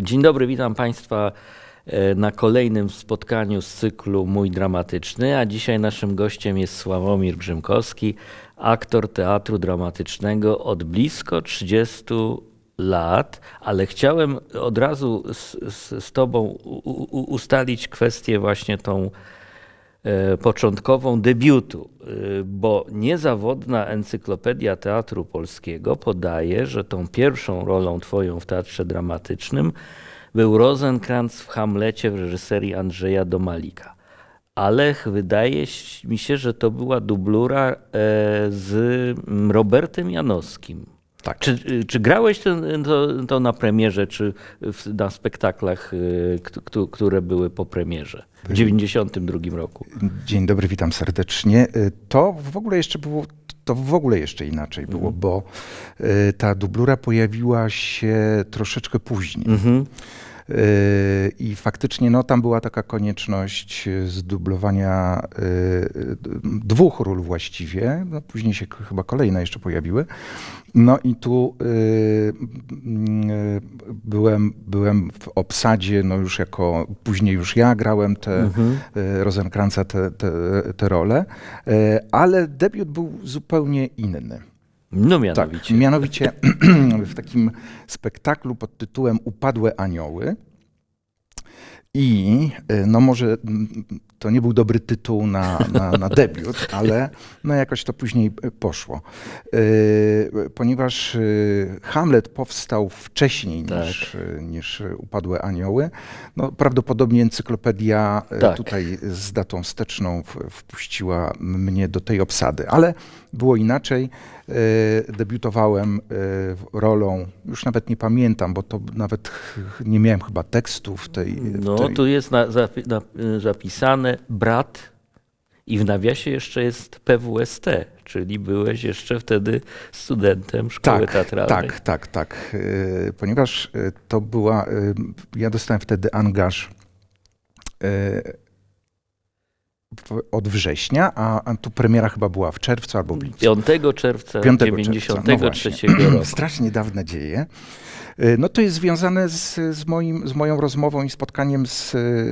Dzień dobry, witam Państwa e, na kolejnym spotkaniu z cyklu Mój Dramatyczny, a dzisiaj naszym gościem jest Sławomir Grzymkowski, aktor teatru dramatycznego od blisko 30 lat, ale chciałem od razu z, z, z Tobą u, u, ustalić kwestię właśnie tą E, początkową debiutu, e, bo niezawodna encyklopedia Teatru Polskiego podaje, że tą pierwszą rolą twoją w teatrze dramatycznym był Rosenkrantz w Hamlecie w reżyserii Andrzeja Domalika. Ale wydaje mi się, że to była dublura e, z Robertem Janowskim. Tak. Czy, y, czy grałeś ten, to, to, na premierze, czy w, na spektaklach, y, które były po premierze w 1992 roku? Dzień dobry, witam serdecznie. Y, to w ogóle jeszcze było, to w ogóle jeszcze inaczej było, mhm. bo ta dublura pojawiła się troszeczkę później. Mhm. Yy, I faktycznie no, tam była taka konieczność zdublowania yy, dwóch ról właściwie. No, później się chyba kolejne jeszcze pojawiły. No i tu yy, byłem, byłem w obsadzie, no już jako, później już ja grałem te mhm. Rosenkranca, te, te, te role, ale debiut był zupełnie inny. No mianowicie. Tak, mianowicie w takim spektaklu pod tytułem Upadłe anioły. I y, no może to nie był dobry tytuł na, na, na debiut, ale no jakoś to później y, poszło. Y, ponieważ Hamlet powstał wcześniej tak. niż, niż Upadłe Anioły, no prawdopodobnie encyklopedia tak. tutaj z datą steczną wpuściła mnie do tej obsady, ale było inaczej. E, debiutowałem e, rolą, już nawet nie pamiętam, bo to nawet nie miałem chyba tekstów tej. No, tej... tu jest na, na, e, zapisane brat i w nawiasie jeszcze jest PWST, czyli byłeś jeszcze wtedy studentem szkoły tak, teatralnej. Tak, tak, tak. Ponieważ to była, ja dostałem wtedy angaż od września, a, a, tu premiera chyba była w czerwcu albo w lipcu. 5 czerwca 1993 no roku. Strasznie dawne dzieje. Y, no to jest związane z, z, moim, z moją rozmową i spotkaniem z,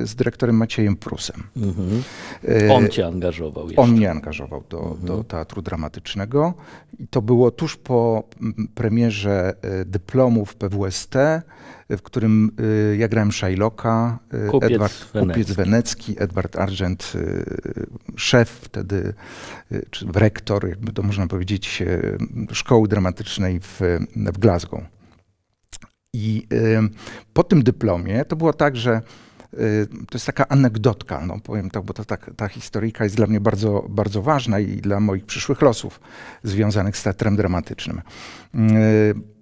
z dyrektorem Maciejem Prusem. Mhm. Y, on cię angażował jeszcze. On mnie angażował do, mhm. do teatru dramatycznego i to było tuż po mm, premierze y, dyplomów PWST w którym y, ja grałem Shylocka, y, kupiec Edward Wenecki. Kupiec Wenecki, Edward Argent, y, szef wtedy, czy rektor, jakby to można powiedzieć, szkoły dramatycznej w, w Glasgow. I po tym dyplomie to było tak, że to jest taka anegdotka, no powiem tak, bo to, ta, ta historyjka jest dla mnie bardzo, bardzo ważna i dla moich przyszłych losów związanych z teatrem dramatycznym.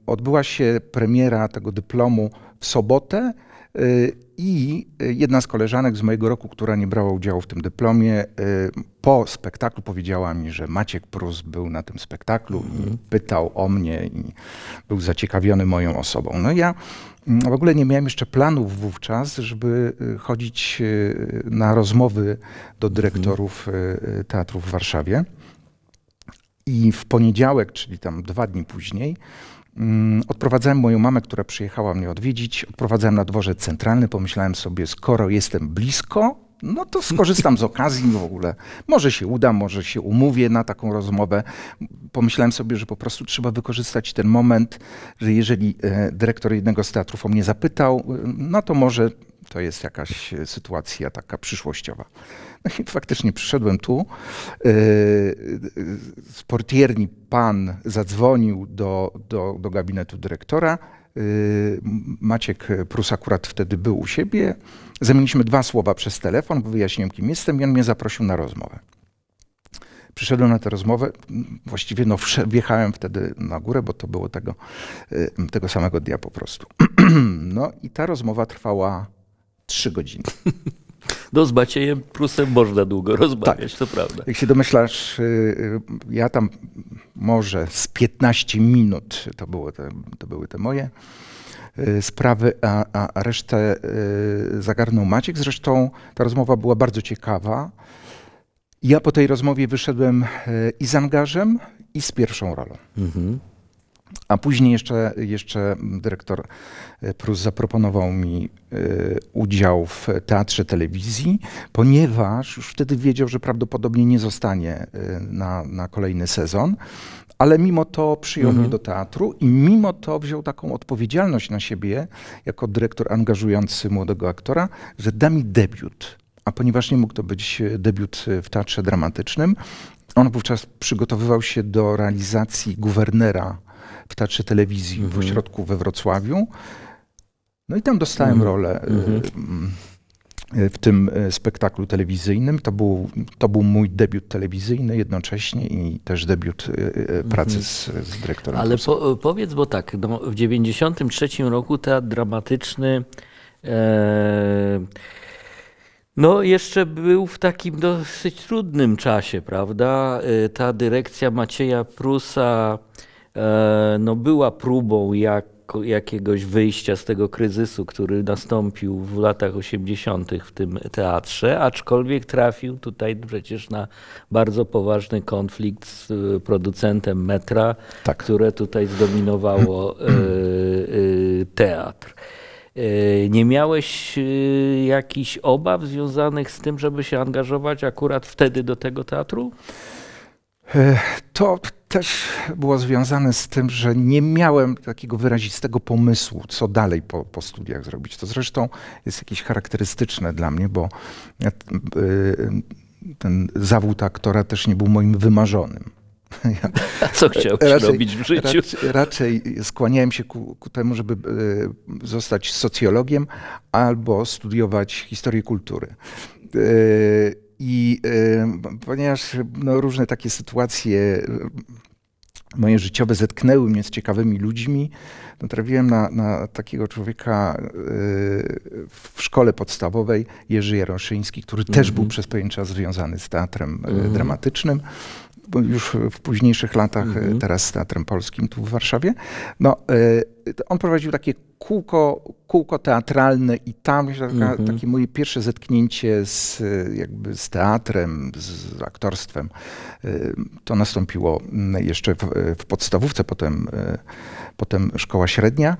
Odbyła się premiera tego dyplomu w sobotę y, i jedna z koleżanek z mojego roku, która nie brała udziału w tym dyplomie, y, po spektaklu powiedziała mi, że Maciek Prus był na tym spektaklu i mhm. pytał o mnie i był zaciekawiony moją osobą. No ja mm, w ogóle nie miałem jeszcze planów wówczas, żeby y, chodzić na rozmowy do mhm. dyrektorów teatrów w Warszawie. I w poniedziałek, czyli tam dwa dni później, Mm, odprowadzałem moją mamę, która przyjechała mnie odwiedzić. Odprowadzałem na dworze centralny. Pomyślałem sobie, skoro jestem blisko, no to skorzystam z okazji w ogóle. Może się uda, może się umówię na taką rozmowę. Pomyślałem sobie, że po prostu trzeba wykorzystać ten moment, że jeżeli e, dyrektor jednego z teatrów o mnie zapytał, e, no to może to jest jakaś sytuacja taka przyszłościowa. No i faktycznie przyszedłem tu. E, z portierni pan zadzwonił do, do, do gabinetu dyrektora. Maciek Prus akurat wtedy był u siebie. Zamieniliśmy dwa słowa przez telefon, bo wyjaśniłem, kim jestem i on mnie zaprosił na rozmowę. Przyszedłem na tę rozmowę, właściwie no, wjechałem wtedy na górę, bo to było tego, y, tego samego dnia po prostu. No i ta rozmowa trwała trzy godziny. No z Maciejem Prusem można długo rozmawiać, tak. to prawda. Jak się domyślasz, y, y, ja tam może z 15 minut, to, było te, to były te moje Y, sprawy, a, a resztę y, zagarnął Maciek. Zresztą ta rozmowa była bardzo ciekawa. Ja po tej rozmowie wyszedłem y, i z angażem, i z pierwszą rolą. Mhm. A później jeszcze, jeszcze dyrektor Prus zaproponował mi udział w teatrze telewizji, ponieważ już wtedy wiedział, że prawdopodobnie nie zostanie na, na kolejny sezon ale mimo to przyjął mhm. mnie do teatru i mimo to wziął taką odpowiedzialność na siebie, jako dyrektor angażujący młodego aktora, że da mi debiut. A ponieważ nie mógł to być e, debiut e, w teatrze dramatycznym, on wówczas przygotowywał się do realizacji guwernera w teatrze telewizji mhm. w ośrodku we Wrocławiu. No i tam dostałem mhm. rolę. E, mhm. E, w tym e, spektaklu telewizyjnym. To był, to był mój debiut telewizyjny jednocześnie i też debiut e, pracy mhm. z, z, dyrektorem. Ale po, powiedz, bo tak, no, w 1993 roku teatr dramatyczny. E, no, jeszcze był w takim dosyć trudnym czasie, prawda? Ta dyrekcja Macieja Prusa no, była próbą, jak jakiegoś wyjścia z tego kryzysu, który nastąpił w latach 80. w tym teatrze, aczkolwiek trafił tutaj przecież na bardzo poważny konflikt z y, producentem metra, tak. które tutaj zdominowało y, y, teatr. Nie miałeś jakichś obaw związanych z tym, żeby się angażować akurat wtedy do tego teatru? E, to też było związane z tym, że nie miałem takiego wyrazistego pomysłu, co dalej po, po studiach zrobić. To zresztą jest jakieś charakterystyczne dla mnie, bo ja, e, ten zawód aktora też nie był moim wymarzonym. Ja Co chciałbyś robić w życiu? Raczej, raczej skłaniałem się ku, ku, temu, żeby e, zostać socjologiem albo studiować historię kultury. I y, ponieważ no, różne takie sytuacje y, moje życiowe zetknęły mnie z ciekawymi ludźmi, no, trafiłem na, na takiego człowieka y, w szkole podstawowej, Jerzy Jaroszyński, który mm -hmm. też był mhm. przez pewien czas związany z teatrem mm -hmm. dramatycznym już w późniejszych latach, e, mhm. teraz z Teatrem Polskim tu w Warszawie. No, e, on prowadził takie kółko, kółko teatralne i tam taka, mhm. takie moje pierwsze zetknięcie z, e, jakby z teatrem, z aktorstwem. To nastąpiło mm, jeszcze w, w podstawówce, potem, potem szkoła średnia.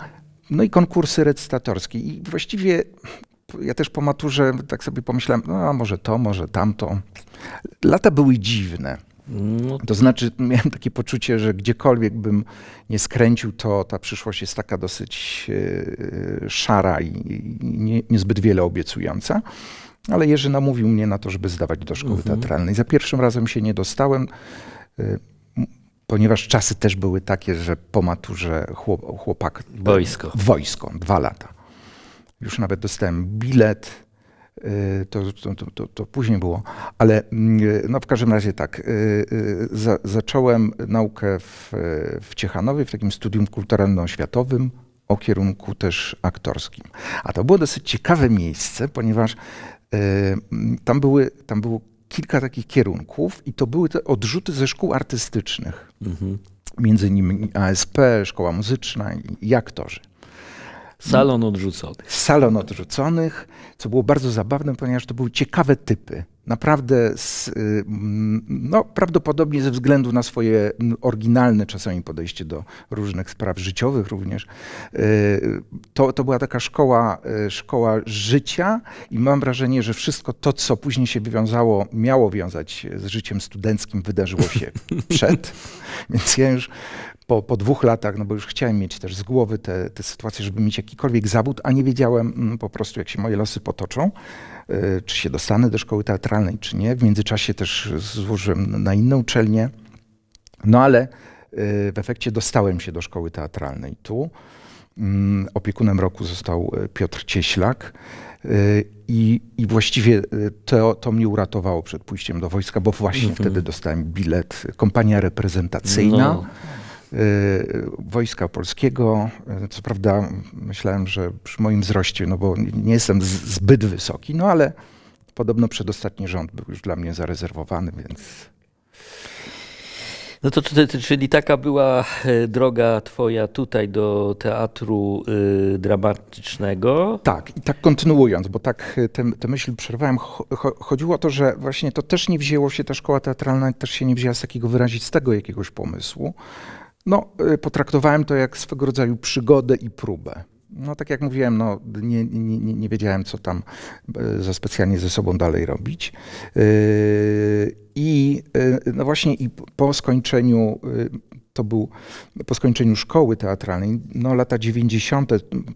No i konkursy recytatorskie. I właściwie ja też po maturze tak sobie pomyślałem, no może to, może tamto. Lata były dziwne. No to znaczy, miałem takie poczucie, że gdziekolwiek bym nie skręcił, to ta przyszłość jest taka dosyć e, e, szara i nie, niezbyt wiele obiecująca. Ale Jerzy namówił mnie na to, żeby zdawać do szkoły mhm. teatralnej. Za pierwszym razem się nie dostałem, e, ponieważ czasy też były takie, że po maturze chłop, chłopak. Wojsko. Wojsko, dwa lata. Już nawet dostałem bilet to, to, to, to, później było, ale mm, e, no w każdym razie tak, e, e, za, zacząłem naukę w, w Ciechanowie, w takim studium kulturalno-oświatowym o kierunku też aktorskim. A to było dosyć ciekawe miejsce, ponieważ mm, tam, były, tam było kilka takich kierunków i to były te odrzuty ze szkół artystycznych. Mhm. Między innymi ASP, szkoła muzyczna i, i aktorzy. Salon odrzuconych. Salon odrzuconych, co było bardzo zabawne, ponieważ to były ciekawe typy naprawdę z, y, mm, no, prawdopodobnie ze względu na swoje mm, oryginalne czasami podejście do różnych spraw życiowych również, y, to, to była taka szkoła, y, szkoła życia i mam wrażenie, że wszystko to, co później się wiązało, miało wiązać z życiem studenckim, wydarzyło się przed. Więc ja już po, po dwóch latach, no bo już chciałem mieć też z głowy te, te sytuacje, żeby mieć jakikolwiek zawód, a nie wiedziałem mm, po prostu, jak się moje losy potoczą. Y, czy się dostanę do szkoły teatralnej, czy nie. W międzyczasie też złożyłem na inne uczelnie. No ale y, w efekcie dostałem się do szkoły teatralnej tu. Mm, opiekunem roku został y, Piotr Cieślak. I, i właściwie to, to mnie uratowało przed pójściem do wojska, bo właśnie mhm. wtedy dostałem bilet, kompania reprezentacyjna. No E, wojska Polskiego. E, co prawda myślałem, że przy moim wzroście, no bo nie jestem zbyt wysoki, no ale podobno przedostatni rząd był już dla mnie zarezerwowany, więc... No to czyli taka była e, droga twoja tutaj do teatru dramatycznego? Tak, i tak kontynuując, bo tak tę myśl przerwałem. Chodziło o to, że właśnie to też nie wzięło się, ta szkoła teatralna też się nie wzięła z takiego wyrazistego jakiegoś pomysłu. No, y, potraktowałem to jak swego rodzaju przygodę i próbę. No, tak jak mówiłem, no, nie, nie, nie, nie wiedziałem, co tam y, za specjalnie ze sobą dalej robić. Y, I no właśnie i po skończeniu to był po skończeniu szkoły teatralnej, no lata 90.,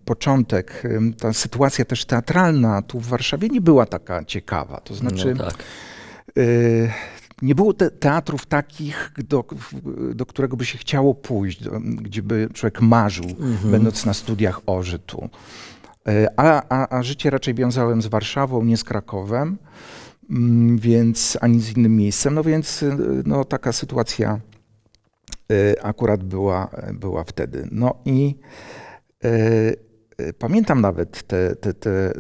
początek, ta sytuacja też teatralna tu w Warszawie nie była taka ciekawa. To no znaczy. No tak nie było te teatrów takich, do, do, którego by się chciało pójść, do, gdzie by człowiek marzył, mhm. będąc na studiach ożytu. E, a, a, a, życie raczej wiązałem z Warszawą, nie z Krakowem, mm, więc ani z innym miejscem. No więc e, no, taka sytuacja e, akurat była, była wtedy. No i Y, pamiętam nawet te, te, te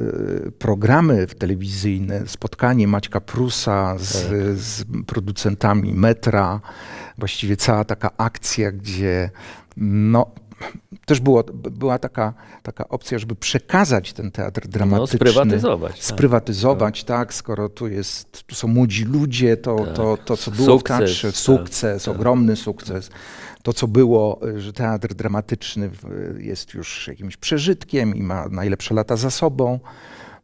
y, programy telewizyjne, spotkanie Maćka Prusa z, tak. z, producentami metra, właściwie cała taka akcja, gdzie no, też było, była taka, taka opcja, żeby przekazać ten teatr no, dramatyczny. No, sprywatyzować. Sprywatyzować, tak. tak, skoro tu, jest, tu są młodzi ludzie, to, tak. to, to, co było sukces, w teatrze, tak. sukces, tak. ogromny sukces to, co było, że teatr dramatyczny jest już jakimś przeżytkiem i ma najlepsze lata za sobą.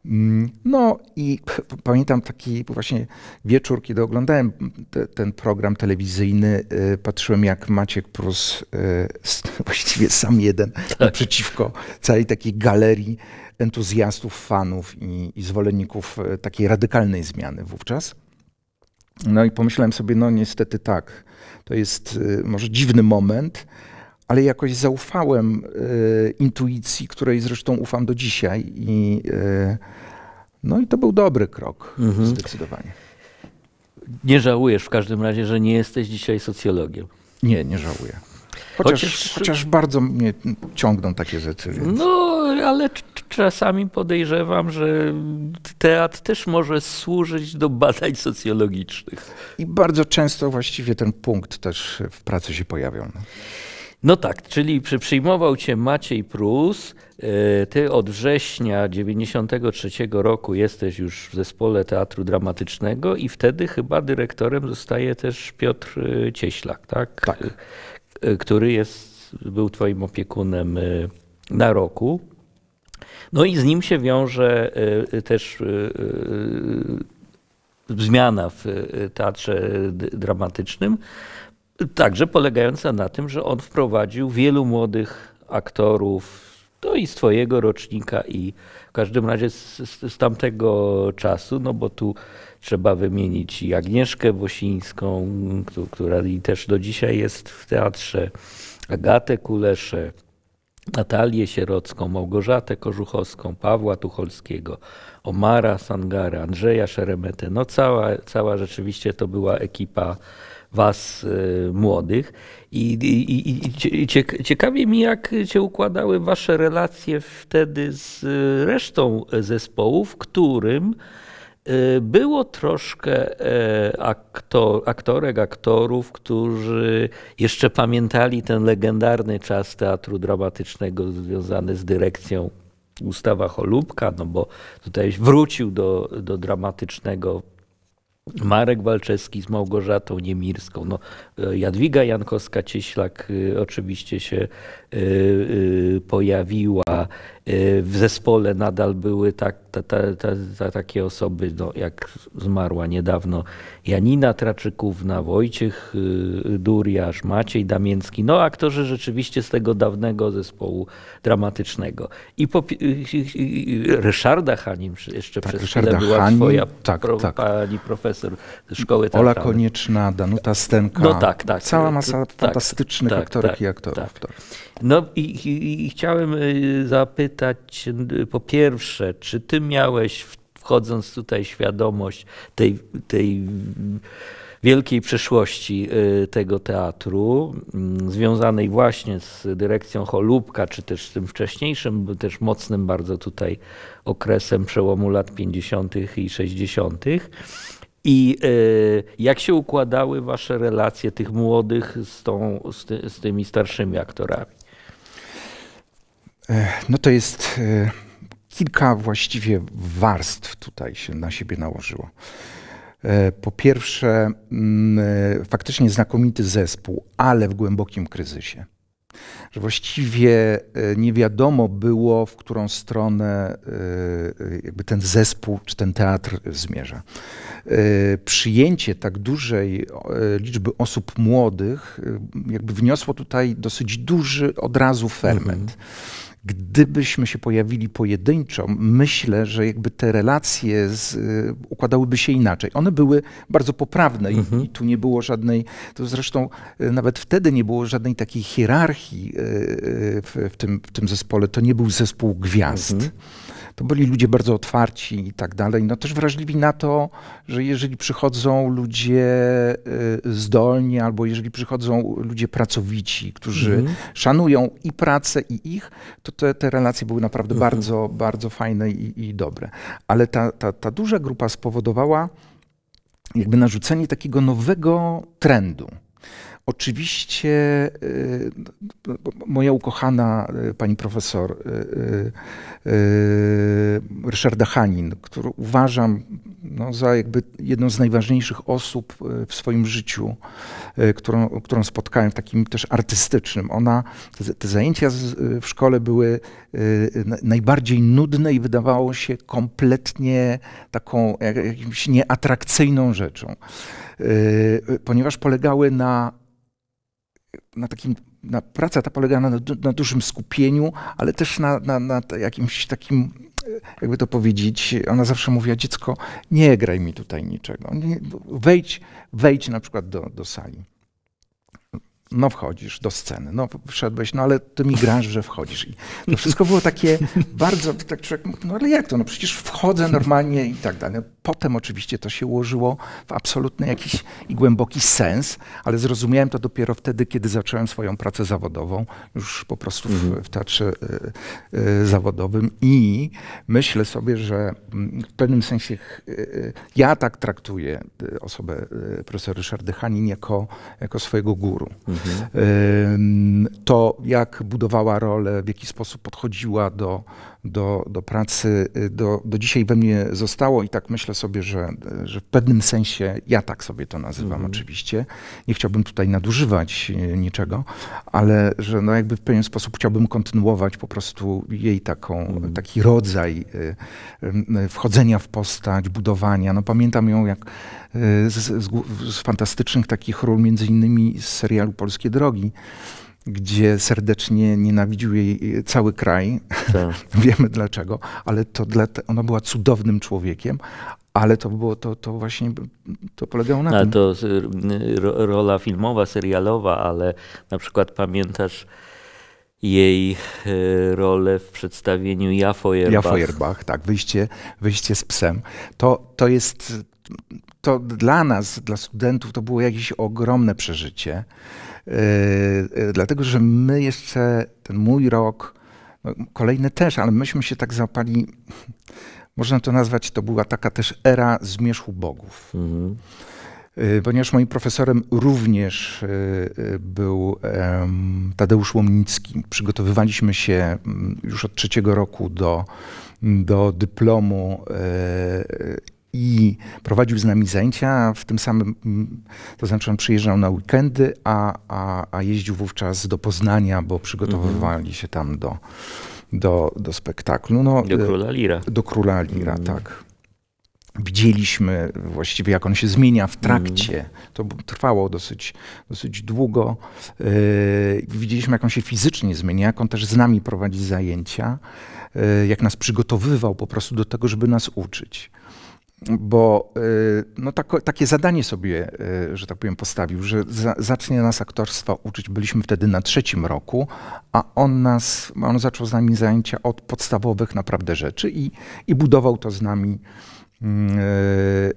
Mm, no i pamiętam taki właśnie wieczór, kiedy oglądałem te, ten program telewizyjny, y, patrzyłem jak Maciek Prus, y, właściwie sam jeden, tak. naprzeciwko całej takiej galerii entuzjastów, fanów i, i zwolenników y, takiej radykalnej zmiany wówczas. No i pomyślałem sobie, no niestety tak, to jest y, może dziwny moment, ale jakoś zaufałem y, intuicji, której zresztą ufam do dzisiaj. I, y, no i to był dobry krok, mhm. zdecydowanie. Nie żałujesz w każdym razie, że nie jesteś dzisiaj socjologiem. Nie, nie żałuję. Chociaż, chociaż, chociaż bardzo mnie ciągną takie rzeczy. Więc. No, ale czasami podejrzewam, że teatr też może służyć do badań socjologicznych. I bardzo często właściwie ten punkt też w pracy się pojawiał. No, no tak, czyli przyjmował cię Maciej Prus. E, ty od września 93 roku jesteś już w zespole teatru dramatycznego i wtedy chyba dyrektorem zostaje też Piotr e, Cieślak, tak? Tak. Y, który jest, był twoim opiekunem y, na roku. No i z nim się wiąże y, też zmiana w teatrze dramatycznym, także polegająca na tym, że on wprowadził wielu młodych aktorów, to i z twojego rocznika i w każdym razie z, z, z, tamtego czasu, no bo tu trzeba wymienić i Agnieszkę Bosińską, która i też do dzisiaj jest w teatrze, Agatę Kuleszę, Natalię Sierocką, Małgorzatę Korzuchowską, Pawła Tucholskiego, Omara Sangara, Andrzeja Szeremetę. No cała, cała rzeczywiście to była ekipa was e, młodych. I, i, i, ciekawie mi, jak się układały wasze relacje wtedy z resztą zespołu, w którym e, było troszkę e, aktor, aktorek, aktorów, którzy jeszcze pamiętali ten legendarny czas teatru dramatycznego związany z dyrekcją Gustawa Cholubka, no bo tutaj wrócił do, do dramatycznego Marek Walczewski z Małgorzatą Niemirską, no, e, Jadwiga Jankowska-Cieślak y, oczywiście się y, y, pojawiła, Y, w zespole nadal były tak, ta, ta, ta, takie osoby, no, jak zmarła niedawno Janina Traczykówna, Wojciech y, Duriasz, Maciej Damięcki. No aktorzy rzeczywiście z tego dawnego zespołu dramatycznego. I, po, i Ryszarda Hanim, jeszcze tak, przez Ryszarda była Hanin, twoja tak, tak. pro, tak. pani profesor ze szkoły teatralnej. Ola Konieczna, Danuta Stenka. No tak, tak. Cała masa tak, fantastycznych tak, aktorek tak, i aktorów. No i, i, i chciałem y, zapytać y, po pierwsze, czy ty miałeś, wchodząc tutaj, świadomość tej, tej wielkiej przeszłości y, tego teatru, mm, związanej właśnie z dyrekcją Cholubka, czy też z tym wcześniejszym, też mocnym bardzo tutaj okresem przełomu lat 50. i 60. I jak się układały wasze relacje tych młodych z, tą, z, ty, z tymi starszymi aktorami? E, no to jest e, kilka właściwie warstw tutaj się na siebie nałożyło. E, po pierwsze, mm, faktycznie znakomity zespół, ale w głębokim kryzysie. Że właściwie nie wiadomo było, w którą stronę jakby ten zespół czy ten teatr zmierza. Przyjęcie tak dużej liczby osób młodych jakby wniosło tutaj dosyć duży od razu ferment. Mhm. Gdybyśmy się pojawili pojedynczo, myślę, że jakby te relacje z, y, układałyby się inaczej. One były bardzo poprawne mhm. i, i, tu nie było żadnej, to zresztą y, nawet wtedy nie było żadnej takiej hierarchii y, w, w, tym, w tym, zespole. To nie był zespół gwiazd. Mhm to byli ludzie bardzo otwarci i tak dalej. No też wrażliwi na to, że jeżeli przychodzą ludzie y, zdolni albo jeżeli przychodzą ludzie pracowici, którzy mhm. szanują i pracę i ich, to te, te relacje były naprawdę mhm. bardzo, bardzo fajne i, i dobre. Ale ta, ta, ta duża grupa spowodowała jakby narzucenie takiego nowego trendu. Oczywiście y, y, moja ukochana y, pani profesor Ryszarda Hanin, którą uważam no, za jakby jedną z najważniejszych osób w swoim życiu, którą, którą spotkałem, takim też artystycznym. Ona, te, zajęcia w szkole były najbardziej nudne i wydawało się kompletnie taką jakimś nieatrakcyjną rzeczą, ponieważ polegały na na takim, na, praca ta polegała na, na dużym skupieniu, ale też na, na, na jakimś takim, e, jakby to powiedzieć, ona zawsze mówiła, dziecko, nie graj mi tutaj niczego, nie, wejdź, wejdź na przykład do, do sali. No wchodzisz do sceny, no wszedłeś, no ale ty mi grasz, że wchodzisz. I to wszystko było takie bardzo, tak człowiek mówi, no ale jak to, no przecież wchodzę normalnie i tak dalej. Potem oczywiście to się ułożyło w absolutny jakiś i głęboki sens, ale zrozumiałem to dopiero wtedy, kiedy zacząłem swoją pracę zawodową, już po prostu w, mhm. w teatrze y, y, zawodowym i myślę sobie, że mm, w pewnym sensie y, ja tak traktuję osobę profesora Ryszarda Hanin jako, jako swojego guru. Mhm. To jak budowała rolę, w jaki sposób podchodziła do do, do pracy, y, do, do dzisiaj we mnie zostało i tak myślę sobie, że, że w pewnym sensie, ja tak sobie to nazywam mm oczywiście, nie chciałbym tutaj nadużywać y, niczego, ale że no jakby w pewien sposób chciałbym kontynuować po prostu jej taką, mm taki rodzaj y, wchodzenia w postać, budowania. No pamiętam ją jak z, z, z fantastycznych takich ról, między innymi z serialu Polskie Drogi, gdzie serdecznie nienawidził jej e, cały kraj. Tak. Wiemy dlaczego, ale to dla te, ona była cudownym człowiekiem, ale to było to, to właśnie to polegało na ale tym. to y, rola filmowa, serialowa, ale na przykład pamiętasz jej e, rolę w przedstawieniu Ja Feuerbach. Ja Feuerbach, tak, wyjście, wyjście z psem. To, to jest, to dla nas, dla studentów, to było jakieś ogromne przeżycie. Yy, yy, dlatego że my jeszcze, ten mój rok, no, kolejny też, ale myśmy się tak zapali, można to nazwać, to była taka też era zmierzchu bogów. Mhm. Yy, ponieważ moim profesorem również był Tadeusz Łomnicki. Przygotowywaliśmy się mm, już od trzeciego roku do, do dyplomu i prowadził z nami zajęcia. W tym samym, mm, to znaczy on przyjeżdżał na weekendy, a, a, a jeździł wówczas do Poznania, bo przygotowywali mhm. się tam do, do, do spektaklu. No, do króla Lira. E, do króla Lira, mhm. tak. Widzieliśmy właściwie, jak on się zmienia w trakcie. Mhm. To trwało dosyć, dosyć długo. Yy, widzieliśmy, jak on się fizycznie zmienia, jak on też z nami prowadzi zajęcia, yy, jak nas przygotowywał po prostu do tego, żeby nas uczyć bo y, no, takie zadanie sobie, y, że tak powiem, postawił, że za, zacznie nas aktorstwa uczyć. Byliśmy wtedy na trzecim roku, a on nas, on zaczął z nami zajęcia od podstawowych naprawdę rzeczy i, i budował to z nami.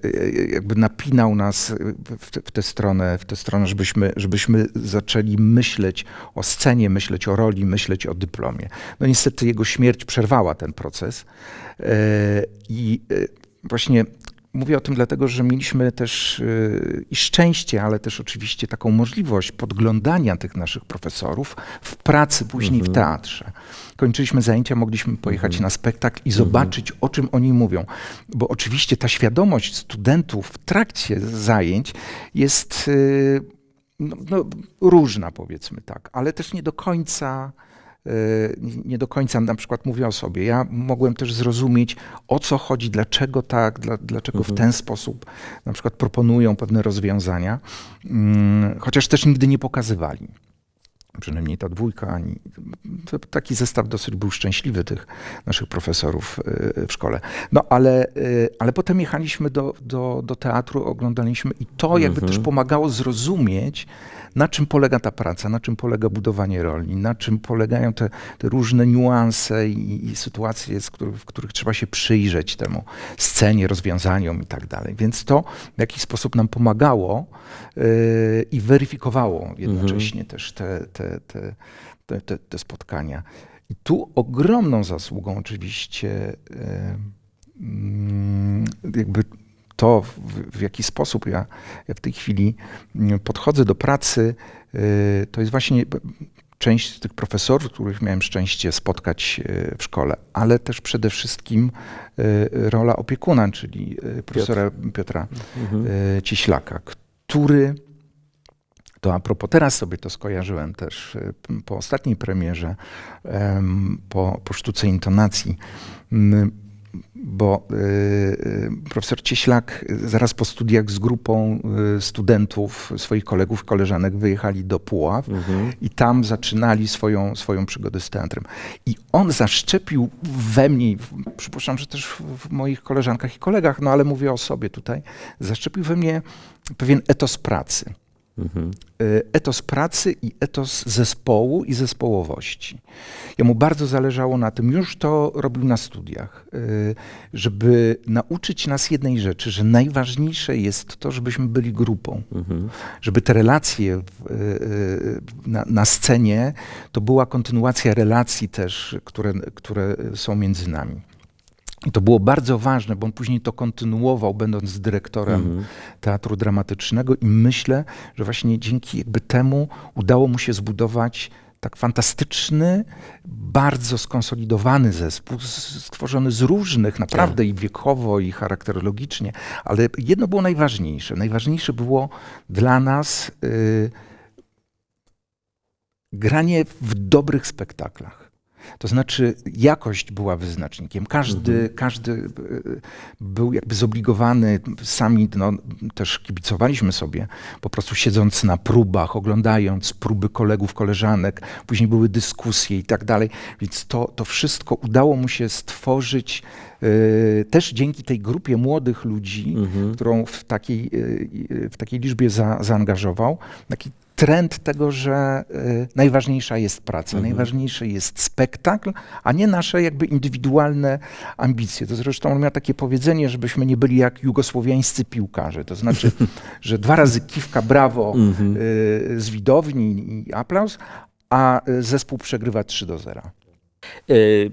Y, jakby napinał nas w, w tę stronę, w tę stronę żebyśmy, żebyśmy zaczęli myśleć o scenie, myśleć o roli, myśleć o dyplomie. No niestety jego śmierć przerwała ten proces i właśnie mówię o tym dlatego, że mieliśmy też y, i szczęście, ale też oczywiście taką możliwość podglądania tych naszych profesorów w pracy później mhm. w teatrze. Kończyliśmy zajęcia, mogliśmy pojechać mhm. na spektakl i zobaczyć, mhm. o czym oni mówią. Bo oczywiście ta świadomość studentów w trakcie zajęć jest y, no, no, różna, powiedzmy tak, ale też nie do końca Y, nie do końca na przykład mówię o sobie. Ja mogłem też zrozumieć, o co chodzi, dlaczego tak, dla, dlaczego mhm. w ten sposób na przykład proponują pewne rozwiązania, mm, chociaż też nigdy nie pokazywali przynajmniej ta dwójka, ani taki zestaw dosyć był szczęśliwy tych naszych profesorów y, w szkole. No ale, y, ale potem jechaliśmy do, do, do teatru, oglądaliśmy i to jakby też mhm. pomagało zrozumieć, na czym polega ta praca, na czym polega budowanie roli, na czym polegają te, te różne niuanse i, i sytuacje, w których trzeba się przyjrzeć temu scenie, rozwiązaniom i tak dalej. Więc to w jakiś sposób nam pomagało yy, i weryfikowało jednocześnie mhm. też te, te, te, te, te, te spotkania. I tu ogromną zasługą oczywiście yy, mm, jakby to, w, w jaki sposób ja, ja, w tej chwili mm, podchodzę do pracy, y, to jest właśnie część tych profesorów, których miałem szczęście spotkać y, w szkole, ale też przede wszystkim y, rola opiekuna, czyli profesora Piotr. Piotra mhm. Cieślaka, który to a propos, teraz sobie to skojarzyłem też po ostatniej premierze, po, po sztuce intonacji bo y, y, profesor Cieślak zaraz po studiach z grupą y, studentów, swoich kolegów, koleżanek wyjechali do Puław mhm. i tam zaczynali swoją, swoją przygodę z teatrem. I on zaszczepił we mnie, przypuszczam, że też w moich koleżankach i kolegach, no ale mówię o sobie tutaj, zaszczepił we mnie pewien etos pracy. Mhm. Y, etos pracy i etos zespołu i zespołowości. Jemu bardzo zależało na tym, już to robił na studiach, y, żeby nauczyć nas jednej rzeczy, że najważniejsze jest to, żebyśmy byli grupą, mhm. żeby te relacje y, na, na, scenie to była kontynuacja relacji też, które, które są między nami. I to było bardzo ważne, bo on później to kontynuował, będąc dyrektorem mhm. teatru dramatycznego, i myślę, że właśnie dzięki jakby temu udało mu się zbudować tak fantastyczny, bardzo skonsolidowany zespół, stworzony z różnych, naprawdę tak. i wiekowo, i charakterologicznie, ale jedno było najważniejsze. Najważniejsze było dla nas y, granie w dobrych spektaklach. To znaczy jakość była wyznacznikiem. Każdy, mhm. każdy e, był jakby zobligowany, sami no, też kibicowaliśmy sobie, po prostu siedząc na próbach, oglądając próby kolegów, koleżanek, później były dyskusje i tak dalej. Więc to, to wszystko udało mu się stworzyć y, też dzięki tej grupie młodych ludzi, mhm. którą w takiej, y, w takiej liczbie za, zaangażował, taki trend tego, że y, najważniejsza jest praca, mhm. najważniejszy jest spektakl, a nie nasze jakby indywidualne ambicje. To zresztą on miał takie powiedzenie, żebyśmy nie byli jak jugosłowiańscy piłkarze. To znaczy, że dwa razy kiwka brawo mhm. y, z widowni i aplauz, a y, zespół przegrywa 3 do 0. E, y,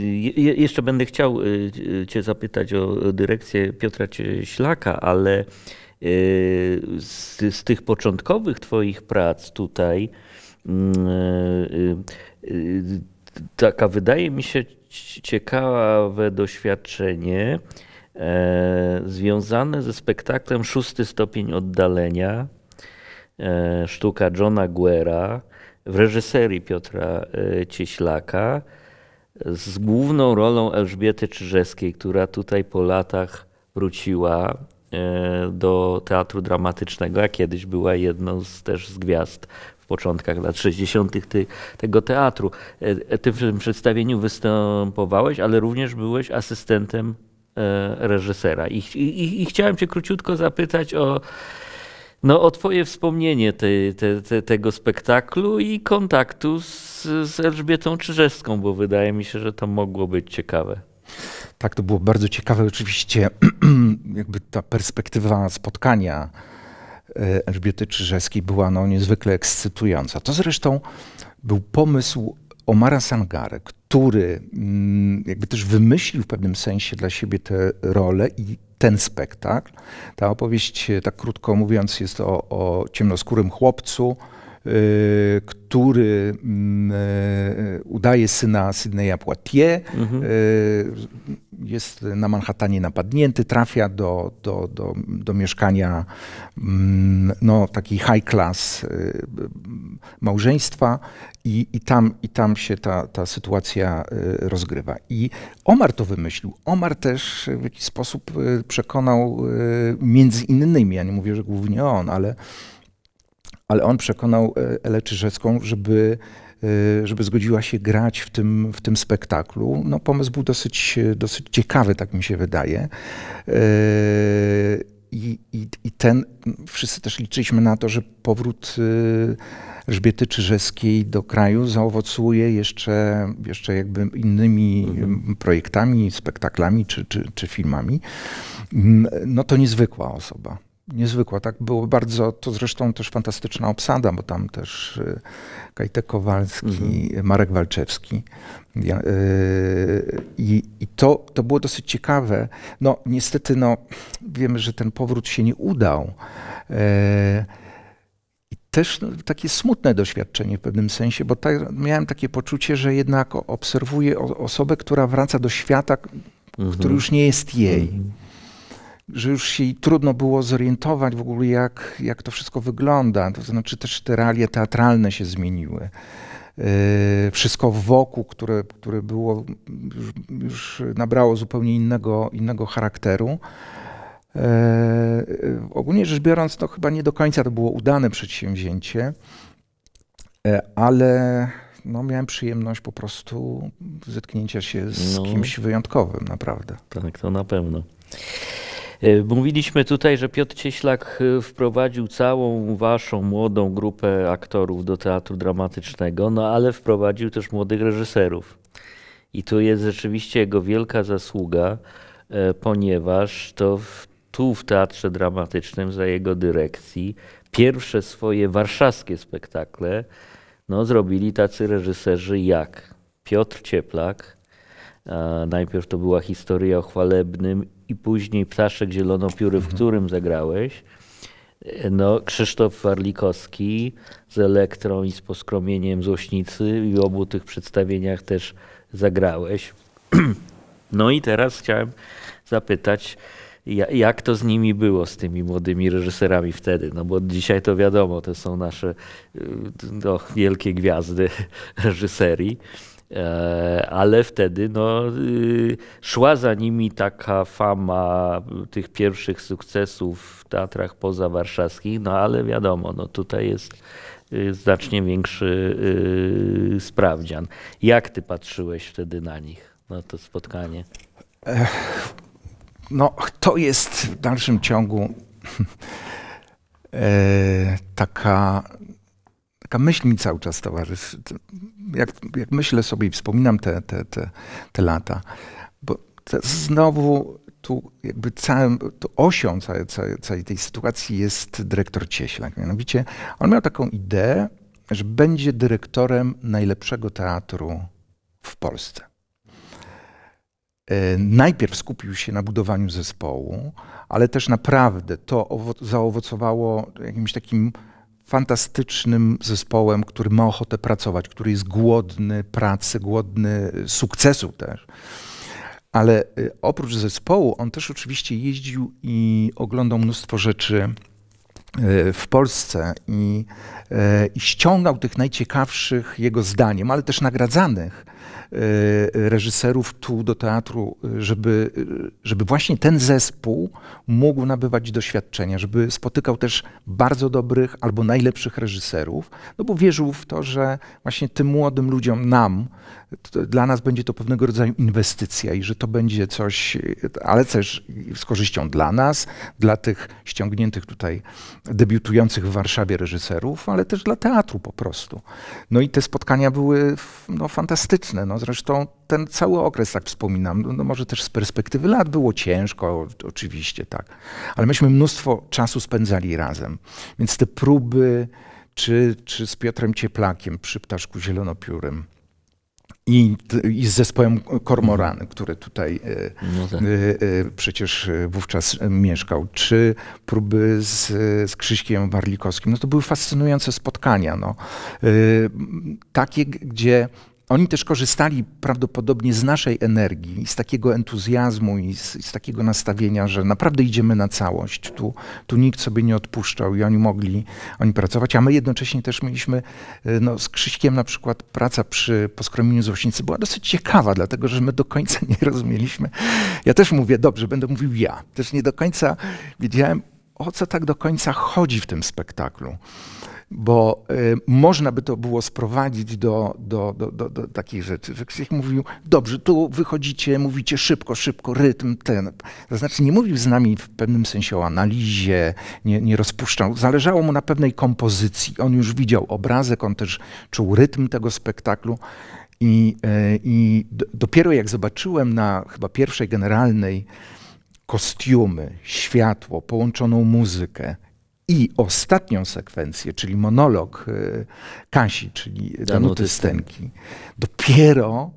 y, jeszcze będę chciał Cię zapytać o dyrekcję Piotra Cieślaka, ale Y, z, z tych początkowych Twoich prac tutaj, mm, y, y, taka wydaje mi się ciekawe doświadczenie e, związane ze spektaklem Szósty stopień oddalenia, e, sztuka Johna Guera w reżyserii Piotra e, Cieślaka z główną rolą Elżbiety Czyżewskiej, która tutaj po latach wróciła E, do teatru dramatycznego, a kiedyś była jedną z też z gwiazd w początkach lat 60. Ty, tego teatru. E, e, ty w tym przedstawieniu występowałeś, ale również byłeś asystentem reżysera. I, i, i chciałem cię króciutko zapytać o, no, o Twoje wspomnienie te, te, te, tego spektaklu i kontaktu z, z Elżbietą Czyżewską, bo wydaje mi się, że to mogło być ciekawe. Tak, to było bardzo ciekawe. Oczywiście jakby ta perspektywa spotkania e, Elżbiety Czyżeskiej była no, niezwykle ekscytująca. To zresztą był pomysł Omara Sangare, który mm, jakby też wymyślił w pewnym sensie dla siebie tę rolę i ten spektakl. Ta opowieść, tak krótko mówiąc, jest o, o ciemnoskórym chłopcu, Y, który mm, e, udaje syna Sydneya Poitier. Mhm. Y, jest na Manhattanie napadnięty, trafia do, do, do, do mieszkania mm, no, takiej high class y, małżeństwa i, i, tam, i tam się ta, ta sytuacja rozgrywa. I Omar to wymyślił. Omar też w jakiś sposób przekonał między innymi, ja nie mówię, że głównie on, ale ale on przekonał e, Elę Czyżecką, żeby, e, żeby zgodziła się grać w tym, w tym spektaklu. No, pomysł był dosyć, dosyć ciekawy, tak mi się wydaje. E, I, i, I ten, wszyscy też liczyliśmy na to, że powrót Elżbiety Czyżewskiej do kraju zaowocuje jeszcze, jeszcze jakby innymi mhm. projektami, spektaklami czy, czy, czy filmami. Mm, no to niezwykła osoba niezwykła. Tak było bardzo, to zresztą też fantastyczna obsada, bo tam też y, Kajtek Kowalski, mhm. Marek Walczewski. Y, I, i to, to było dosyć ciekawe. No niestety, no, wiemy, że ten powrót się nie udał. E, I też no, takie smutne doświadczenie w pewnym sensie, bo tak, miałem takie poczucie, że jednak obserwuję osobę, która wraca do świata, mhm. który już nie jest jej. Mhm że już się trudno było zorientować w ogóle, jak, jak to wszystko wygląda. To znaczy też te realie teatralne się zmieniły. Yy, wszystko wokół, które, które było, już, już nabrało zupełnie innego, innego charakteru. Yy, ogólnie rzecz biorąc, to chyba nie do końca to było udane przedsięwzięcie, yy, ale no, miałem przyjemność po prostu zetknięcia się z no, kimś wyjątkowym, naprawdę. Tak, to na pewno. E, mówiliśmy tutaj, że Piotr Cieślak e, wprowadził całą waszą młodą grupę aktorów do teatru dramatycznego, no ale wprowadził też młodych reżyserów. I to jest rzeczywiście jego wielka zasługa, e, ponieważ to w, tu w teatrze dramatycznym za jego dyrekcji pierwsze swoje warszawskie spektakle no, zrobili tacy reżyserzy jak Piotr Cieplak, najpierw to była historia o chwalebnym i później Ptaszek Zielonopióry, w mhm. którym zagrałeś. No, Krzysztof Warlikowski z Elektrą i z Poskromieniem Złośnicy i w obu tych przedstawieniach też zagrałeś. No i teraz chciałem zapytać, jak to z nimi było, z tymi młodymi reżyserami wtedy? No bo dzisiaj to wiadomo, to są nasze y, no, wielkie gwiazdy reżyserii. E, ale wtedy no, y, szła za nimi taka fama tych pierwszych sukcesów w teatrach pozawarszawskich, no ale wiadomo, no, tutaj jest y, znacznie większy y, sprawdzian. Jak ty patrzyłeś wtedy na nich, na to spotkanie? No, to jest w dalszym ciągu e, taka taka myśl mi cały czas towarzyszy. Jak, jak myślę sobie i wspominam te, te, te, te lata, bo znowu tu jakby całym, tu osią całej, całej, całej tej sytuacji jest dyrektor Cieślak. Mianowicie on miał taką ideę, że będzie dyrektorem najlepszego teatru w Polsce. E, najpierw skupił się na budowaniu zespołu, ale też naprawdę to zaowocowało jakimś takim fantastycznym zespołem, który ma ochotę pracować, który jest głodny pracy, głodny sukcesu też. Ale y, oprócz zespołu, on też oczywiście jeździł i oglądał mnóstwo rzeczy y, w Polsce i, y, i ściągał tych najciekawszych jego zdaniem, ale też nagradzanych Y, reżyserów tu do teatru, y, żeby, y, żeby właśnie ten zespół mógł nabywać doświadczenia, żeby spotykał też bardzo dobrych albo najlepszych reżyserów, no bo wierzył w to, że właśnie tym młodym ludziom, nam, dla nas będzie to pewnego rodzaju inwestycja i że to będzie coś, ale też z korzyścią dla nas, dla tych ściągniętych tutaj debiutujących w Warszawie reżyserów, ale też dla teatru po prostu. No i te spotkania były no, fantastyczne. No, zresztą ten cały okres, tak wspominam, no, no może też z perspektywy lat było ciężko, oczywiście, tak. Ale myśmy mnóstwo czasu spędzali razem. Więc te próby, czy, czy z Piotrem Cieplakiem przy Ptaszku Zielonopiórym, i, i z zespołem Kormoran, który tutaj e, no tak. E, e, przecież wówczas mieszkał, czy próby z, z Krzyśkiem Warlikowskim. No to były fascynujące spotkania. No. Takie, gdzie oni też korzystali prawdopodobnie z naszej energii, z takiego entuzjazmu i z, z, takiego nastawienia, że naprawdę idziemy na całość. Tu, tu nikt sobie nie odpuszczał i oni mogli oni pracować, a my jednocześnie też mieliśmy y, no, z Krzyśkiem na przykład praca przy poskromieniu złośnicy była dosyć ciekawa, dlatego że my do końca nie rozumieliśmy. Ja też mówię, dobrze, będę mówił ja. Też nie do końca wiedziałem, o co tak do końca chodzi w tym spektaklu bo y, można by to było sprowadzić do, do, do, do, do takich rzeczy, że Krzysiek mówił, dobrze, tu wychodzicie, mówicie szybko, szybko, rytm ten. To znaczy nie mówił z nami w pewnym sensie o analizie, nie, nie rozpuszczał. Zależało mu na pewnej kompozycji. On już widział obrazek, on też czuł rytm tego spektaklu. I, y, i dopiero jak zobaczyłem na chyba pierwszej generalnej kostiumy, światło, połączoną muzykę, i ostatnią sekwencję, czyli monolog e, Kasi, czyli Danuty Stenki, dopiero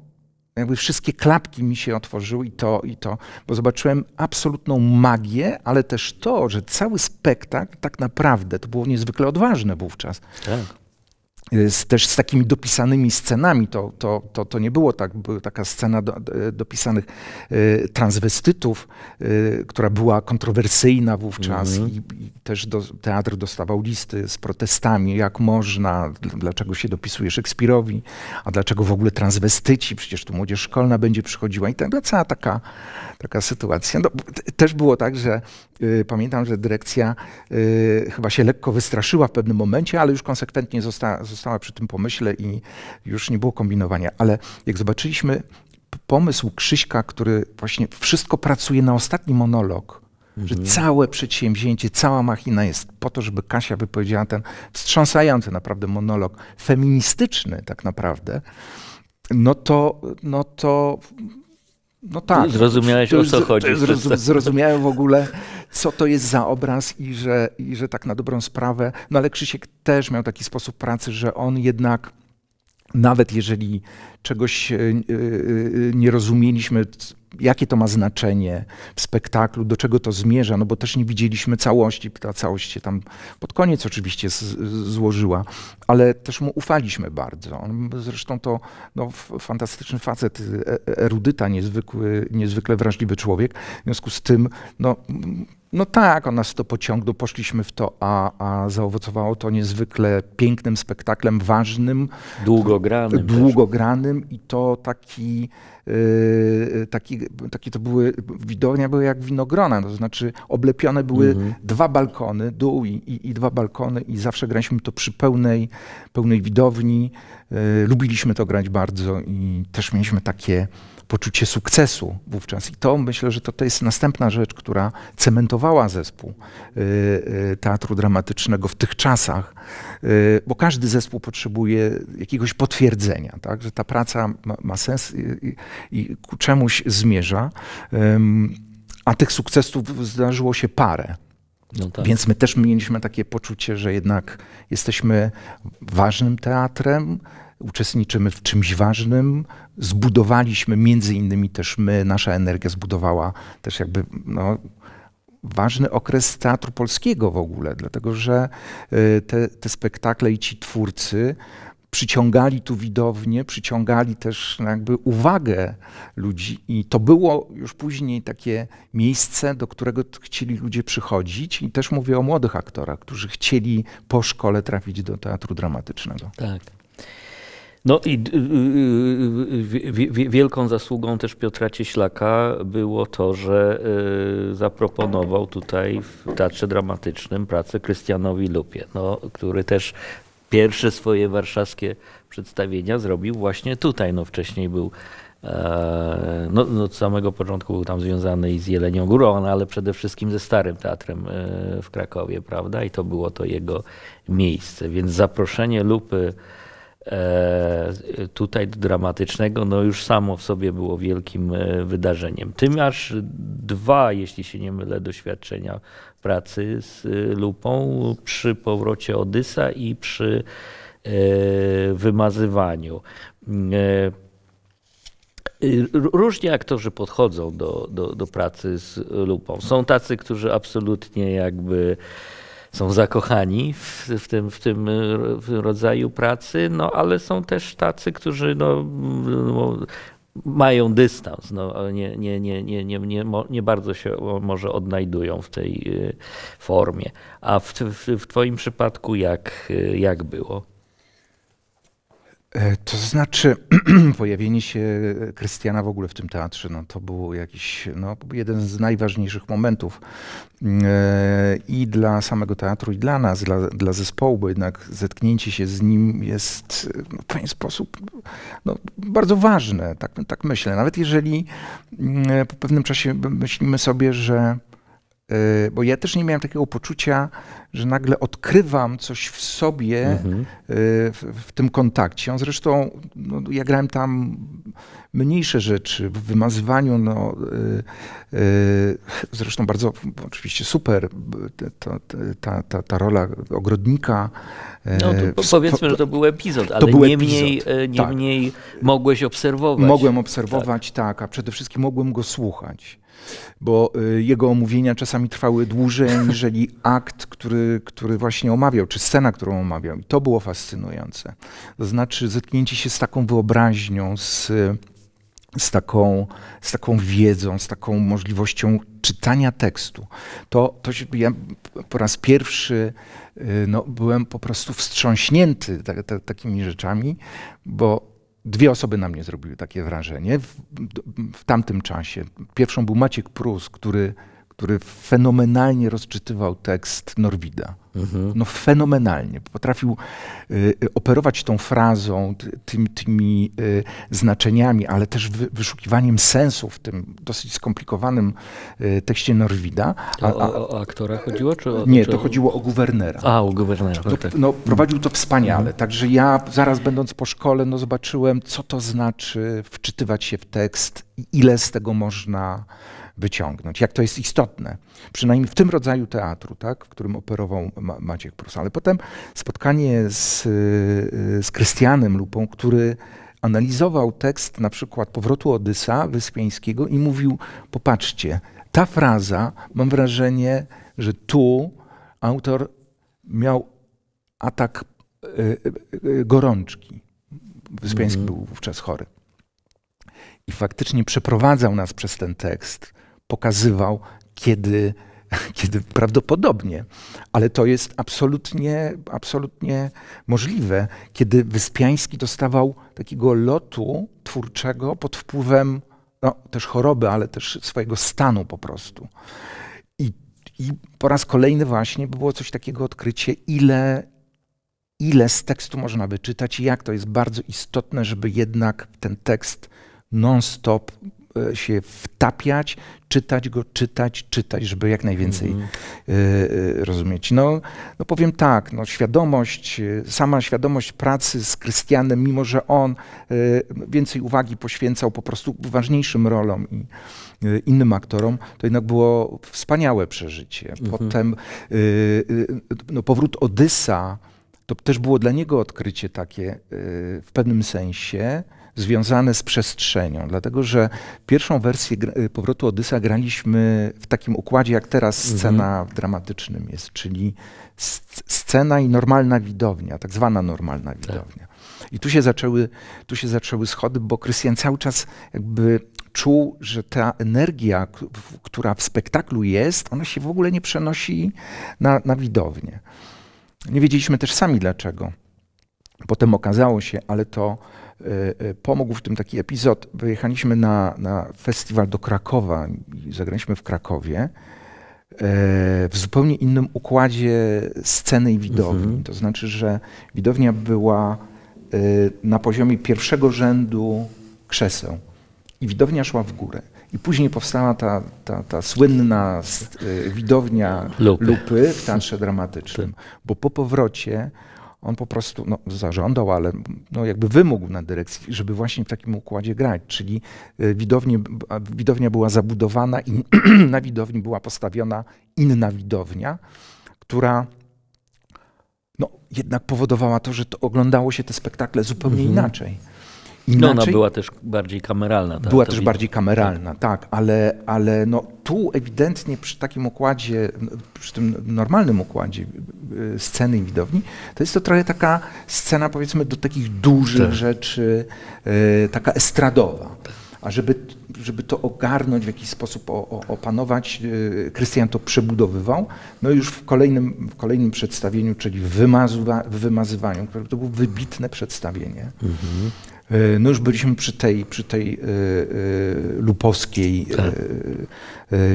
jakby wszystkie klapki mi się otworzyły i to, i to, bo zobaczyłem absolutną magię, ale też to, że cały spektakl tak naprawdę, to było niezwykle odważne wówczas, tak z, też z takimi dopisanymi scenami. To, to, to, to nie było tak, była taka scena do, dopisanych y, transwestytów, y, która była kontrowersyjna wówczas mm -hmm. i, i, też do, teatr dostawał listy z protestami, jak można, dlaczego się dopisuje Szekspirowi, a dlaczego w ogóle transwestyci, przecież tu młodzież szkolna będzie przychodziła i ta, cała taka, taka sytuacja. No, też było tak, że y, pamiętam, że dyrekcja y, chyba się lekko wystraszyła w pewnym momencie, ale już konsekwentnie została została przy tym pomyśle i już nie było kombinowania. Ale jak zobaczyliśmy pomysł Krzyśka, który właśnie wszystko pracuje na ostatni monolog, mhm. że całe przedsięwzięcie, cała machina jest po to, żeby Kasia wypowiedziała ten wstrząsający naprawdę monolog, feministyczny tak naprawdę, no to, no to no tak. Zrozumiałeś o co chodzi. zrozumiałem w ogóle, co to jest za obraz i że, i że tak na dobrą sprawę. No ale Krzysiek też miał taki sposób pracy, że on jednak, nawet jeżeli czegoś e, e, e, nie rozumieliśmy, jakie to ma znaczenie w spektaklu, do czego to zmierza, no bo też nie widzieliśmy całości, ta całość się tam pod koniec oczywiście złożyła, ale też mu ufaliśmy bardzo. Zresztą to no, fantastyczny facet, erudyta, niezwykły, niezwykle wrażliwy człowiek, w związku z tym no, no tak, on nas to pociągnął, poszliśmy w to, a, a zaowocowało to niezwykle pięknym spektaklem, ważnym. Długogranym. Długogranym i to taki, yy, taki, taki to były, widownia były jak winogrona, to znaczy oblepione były mhm. dwa balkony, dół i, i, i, dwa balkony i zawsze graliśmy to przy pełnej, pełnej widowni. Yy, lubiliśmy to grać bardzo i też mieliśmy takie poczucie sukcesu wówczas. I to myślę, że to, to jest następna rzecz, która cementowała zespół y, y, teatru dramatycznego w tych czasach, y, bo każdy zespół potrzebuje jakiegoś potwierdzenia, tak? że ta praca ma, ma sens i, i, ku czemuś zmierza. A tych sukcesów zdarzyło się parę. No tak. Więc my też mieliśmy takie poczucie, że jednak jesteśmy ważnym teatrem, uczestniczymy w czymś ważnym. Zbudowaliśmy, między innymi też my, nasza energia zbudowała też jakby no, ważny okres teatru polskiego w ogóle, dlatego że y, te, te spektakle i ci twórcy przyciągali tu widownię, przyciągali też no, jakby uwagę ludzi i to było już później takie miejsce, do którego chcieli ludzie przychodzić i też mówię o młodych aktorach, którzy chcieli po szkole trafić do teatru dramatycznego. Tak. No i y, y, y, wielką zasługą też Piotra Cieślaka było to, że zaproponował tutaj w Teatrze Dramatycznym pracę Krystianowi Lupie, no, który też pierwsze swoje warszawskie przedstawienia zrobił właśnie tutaj. No, wcześniej był e, no, no, od samego początku był tam związany i z Jelenią Górą, no, ale przede wszystkim ze Starym Teatrem e, w Krakowie, prawda? I to było to jego miejsce. Więc zaproszenie Lupy E, tutaj dramatycznego, no już samo w sobie było wielkim e, wydarzeniem. Tym aż dwa, jeśli się nie mylę, doświadczenia pracy z e, lupą przy powrocie Odysa i przy wymazywaniu. Różni aktorzy podchodzą do, do, do pracy z lupą. Są tacy, którzy absolutnie jakby są zakochani w, w, tym, w, tym, w tym rodzaju pracy, no ale są też tacy, którzy no, no mają dystans, no, nie, nie, nie, nie, nie, nie, nie bardzo się może odnajdują w tej y, formie. A w, w, w Twoim przypadku jak, jak było? E, to znaczy, pojawienie się e, Krystiana w ogóle w tym teatrze, no to był jakiś, no, jeden z najważniejszych momentów mm, e, i dla samego teatru, i dla nas, dla, dla zespołu, bo jednak zetknięcie się z nim jest no, w pewien sposób no, bardzo ważne, tak, tak myślę. Nawet jeżeli mm, po pewnym czasie myślimy sobie, że bo ja też nie miałem takiego poczucia, że nagle odkrywam coś w sobie mhm. Y, w, w, tym kontakcie. On zresztą, no, ja grałem tam mniejsze rzeczy w wymazywaniu, no, y, y, zresztą bardzo oczywiście super y, ta, ta, ta, ta rola ogrodnika. Y, no, to powiedzmy, to, że to był epizod, ale był mniej epizod, nie tak. mniej mogłeś obserwować. Mogłem tak. obserwować, tak. tak, a przede wszystkim mogłem go słuchać bo jego omówienia czasami trwały dłużej niżeli akt, który który, właśnie omawiał, czy scena, którą omawiał. I to było fascynujące. To znaczy zetknięcie się z taką wyobraźnią, z, z, taką, z taką wiedzą, z taką możliwością czytania tekstu. To, to się, ja po raz pierwszy y, no, byłem po prostu wstrząśnięty ta, ta, takimi rzeczami, bo dwie osoby na mnie zrobiły takie wrażenie w, w tamtym czasie. Pierwszą był Maciek Prus, który który fenomenalnie rozczytywał tekst Norwida. Mhm. No fenomenalnie. Potrafił y, y operować tą frazą, tymi, tymi y, znaczeniami, ale też wy, wyszukiwaniem sensu w tym dosyć skomplikowanym y, tekście Norwida. A, a, o, o, aktora chodziło? Czy nie, czy to chodziło o guwernera. A, o guwernera. No, no prowadził to wspaniale. Mhm. Także ja zaraz będąc po szkole no, zobaczyłem, co to znaczy wczytywać się w tekst, ile z tego można wyciągnąć, jak to jest istotne. Przynajmniej w tym rodzaju teatru, tak, w którym operował Maciek Prus. Ale potem spotkanie z, y, z Krystianem Lupą, który analizował tekst na przykład Powrotu Odysa Wyspiańskiego i mówił, popatrzcie, ta fraza, mam wrażenie, że tu autor miał atak y, y, y gorączki. Wyspiański mm -hmm. był wówczas chory. I faktycznie przeprowadzał nas przez ten tekst pokazywał, kiedy, kiedy prawdopodobnie, ale to jest absolutnie, absolutnie możliwe, kiedy Wyspiański dostawał takiego lotu twórczego pod wpływem no, też choroby, ale też swojego stanu po prostu. I, I po raz kolejny właśnie było coś takiego odkrycie, ile, ile z tekstu można wyczytać i jak to jest bardzo istotne, żeby jednak ten tekst non-stop E, się wtapiać, czytać go, czytać, czytać, żeby jak najwięcej mm -hmm. rozumieć. No, no powiem tak, no świadomość, sama świadomość pracy z Krystianem, mimo że on więcej uwagi poświęcał po prostu ważniejszym rolom i innym aktorom, to jednak było wspaniałe przeżycie. Mhm. Potem no, powrót Odysa, to też było dla niego odkrycie takie w pewnym sensie, związane z przestrzenią, dlatego że pierwszą wersję y, powrotu Odysa graliśmy w takim układzie, jak teraz mhm. scena mhm. w dramatycznym jest, czyli scena i normalna widownia, tak zwana normalna tak. widownia. I tu się, zaczęły, tu się zaczęły schody, bo Krystian cały czas jakby czuł, że ta energia, która w spektaklu jest, ona się w ogóle nie przenosi na, na widownię. Nie wiedzieliśmy też sami dlaczego. Potem okazało się, ale to E, e, pomógł w tym taki epizod. Wyjechaliśmy na, na festiwal do Krakowa i zagraliśmy w Krakowie e, w zupełnie innym układzie sceny i widowni. Mhm. To znaczy, że widownia była na poziomie pierwszego rzędu krzeseł i widownia szła w górę. I później powstała ta, ta, ta słynna widownia lupy. lupy w Teatrze Dramatycznym, tak. bo po powrocie on po prostu no, zażądał, ale no, jakby wymógł na dyrekcji, żeby właśnie w takim układzie grać. Czyli y, widownie, widownia była zabudowana i na widowni była postawiona inna widownia, która no, jednak powodowała to, że to oglądało się te spektakle zupełnie mhm. inaczej. Inaczej, no ona była też bardziej kameralna. Ta, była też bardziej kameralna, tak. tak, ale, ale no, tu ewidentnie przy takim układzie, przy tym normalnym układzie y, sceny i widowni, to jest to trochę taka scena powiedzmy do takich dużych tak. rzeczy, y, taka estradowa. A żeby, żeby to ogarnąć, w jakiś sposób o, o, opanować, y, Krystian to przebudowywał. No już w kolejnym, w kolejnym przedstawieniu, czyli w wymazywa, wymazywaniu, które to było wybitne przedstawienie. Mhm E, no już byliśmy przy tej, przy tej e, e, lupowskiej tak.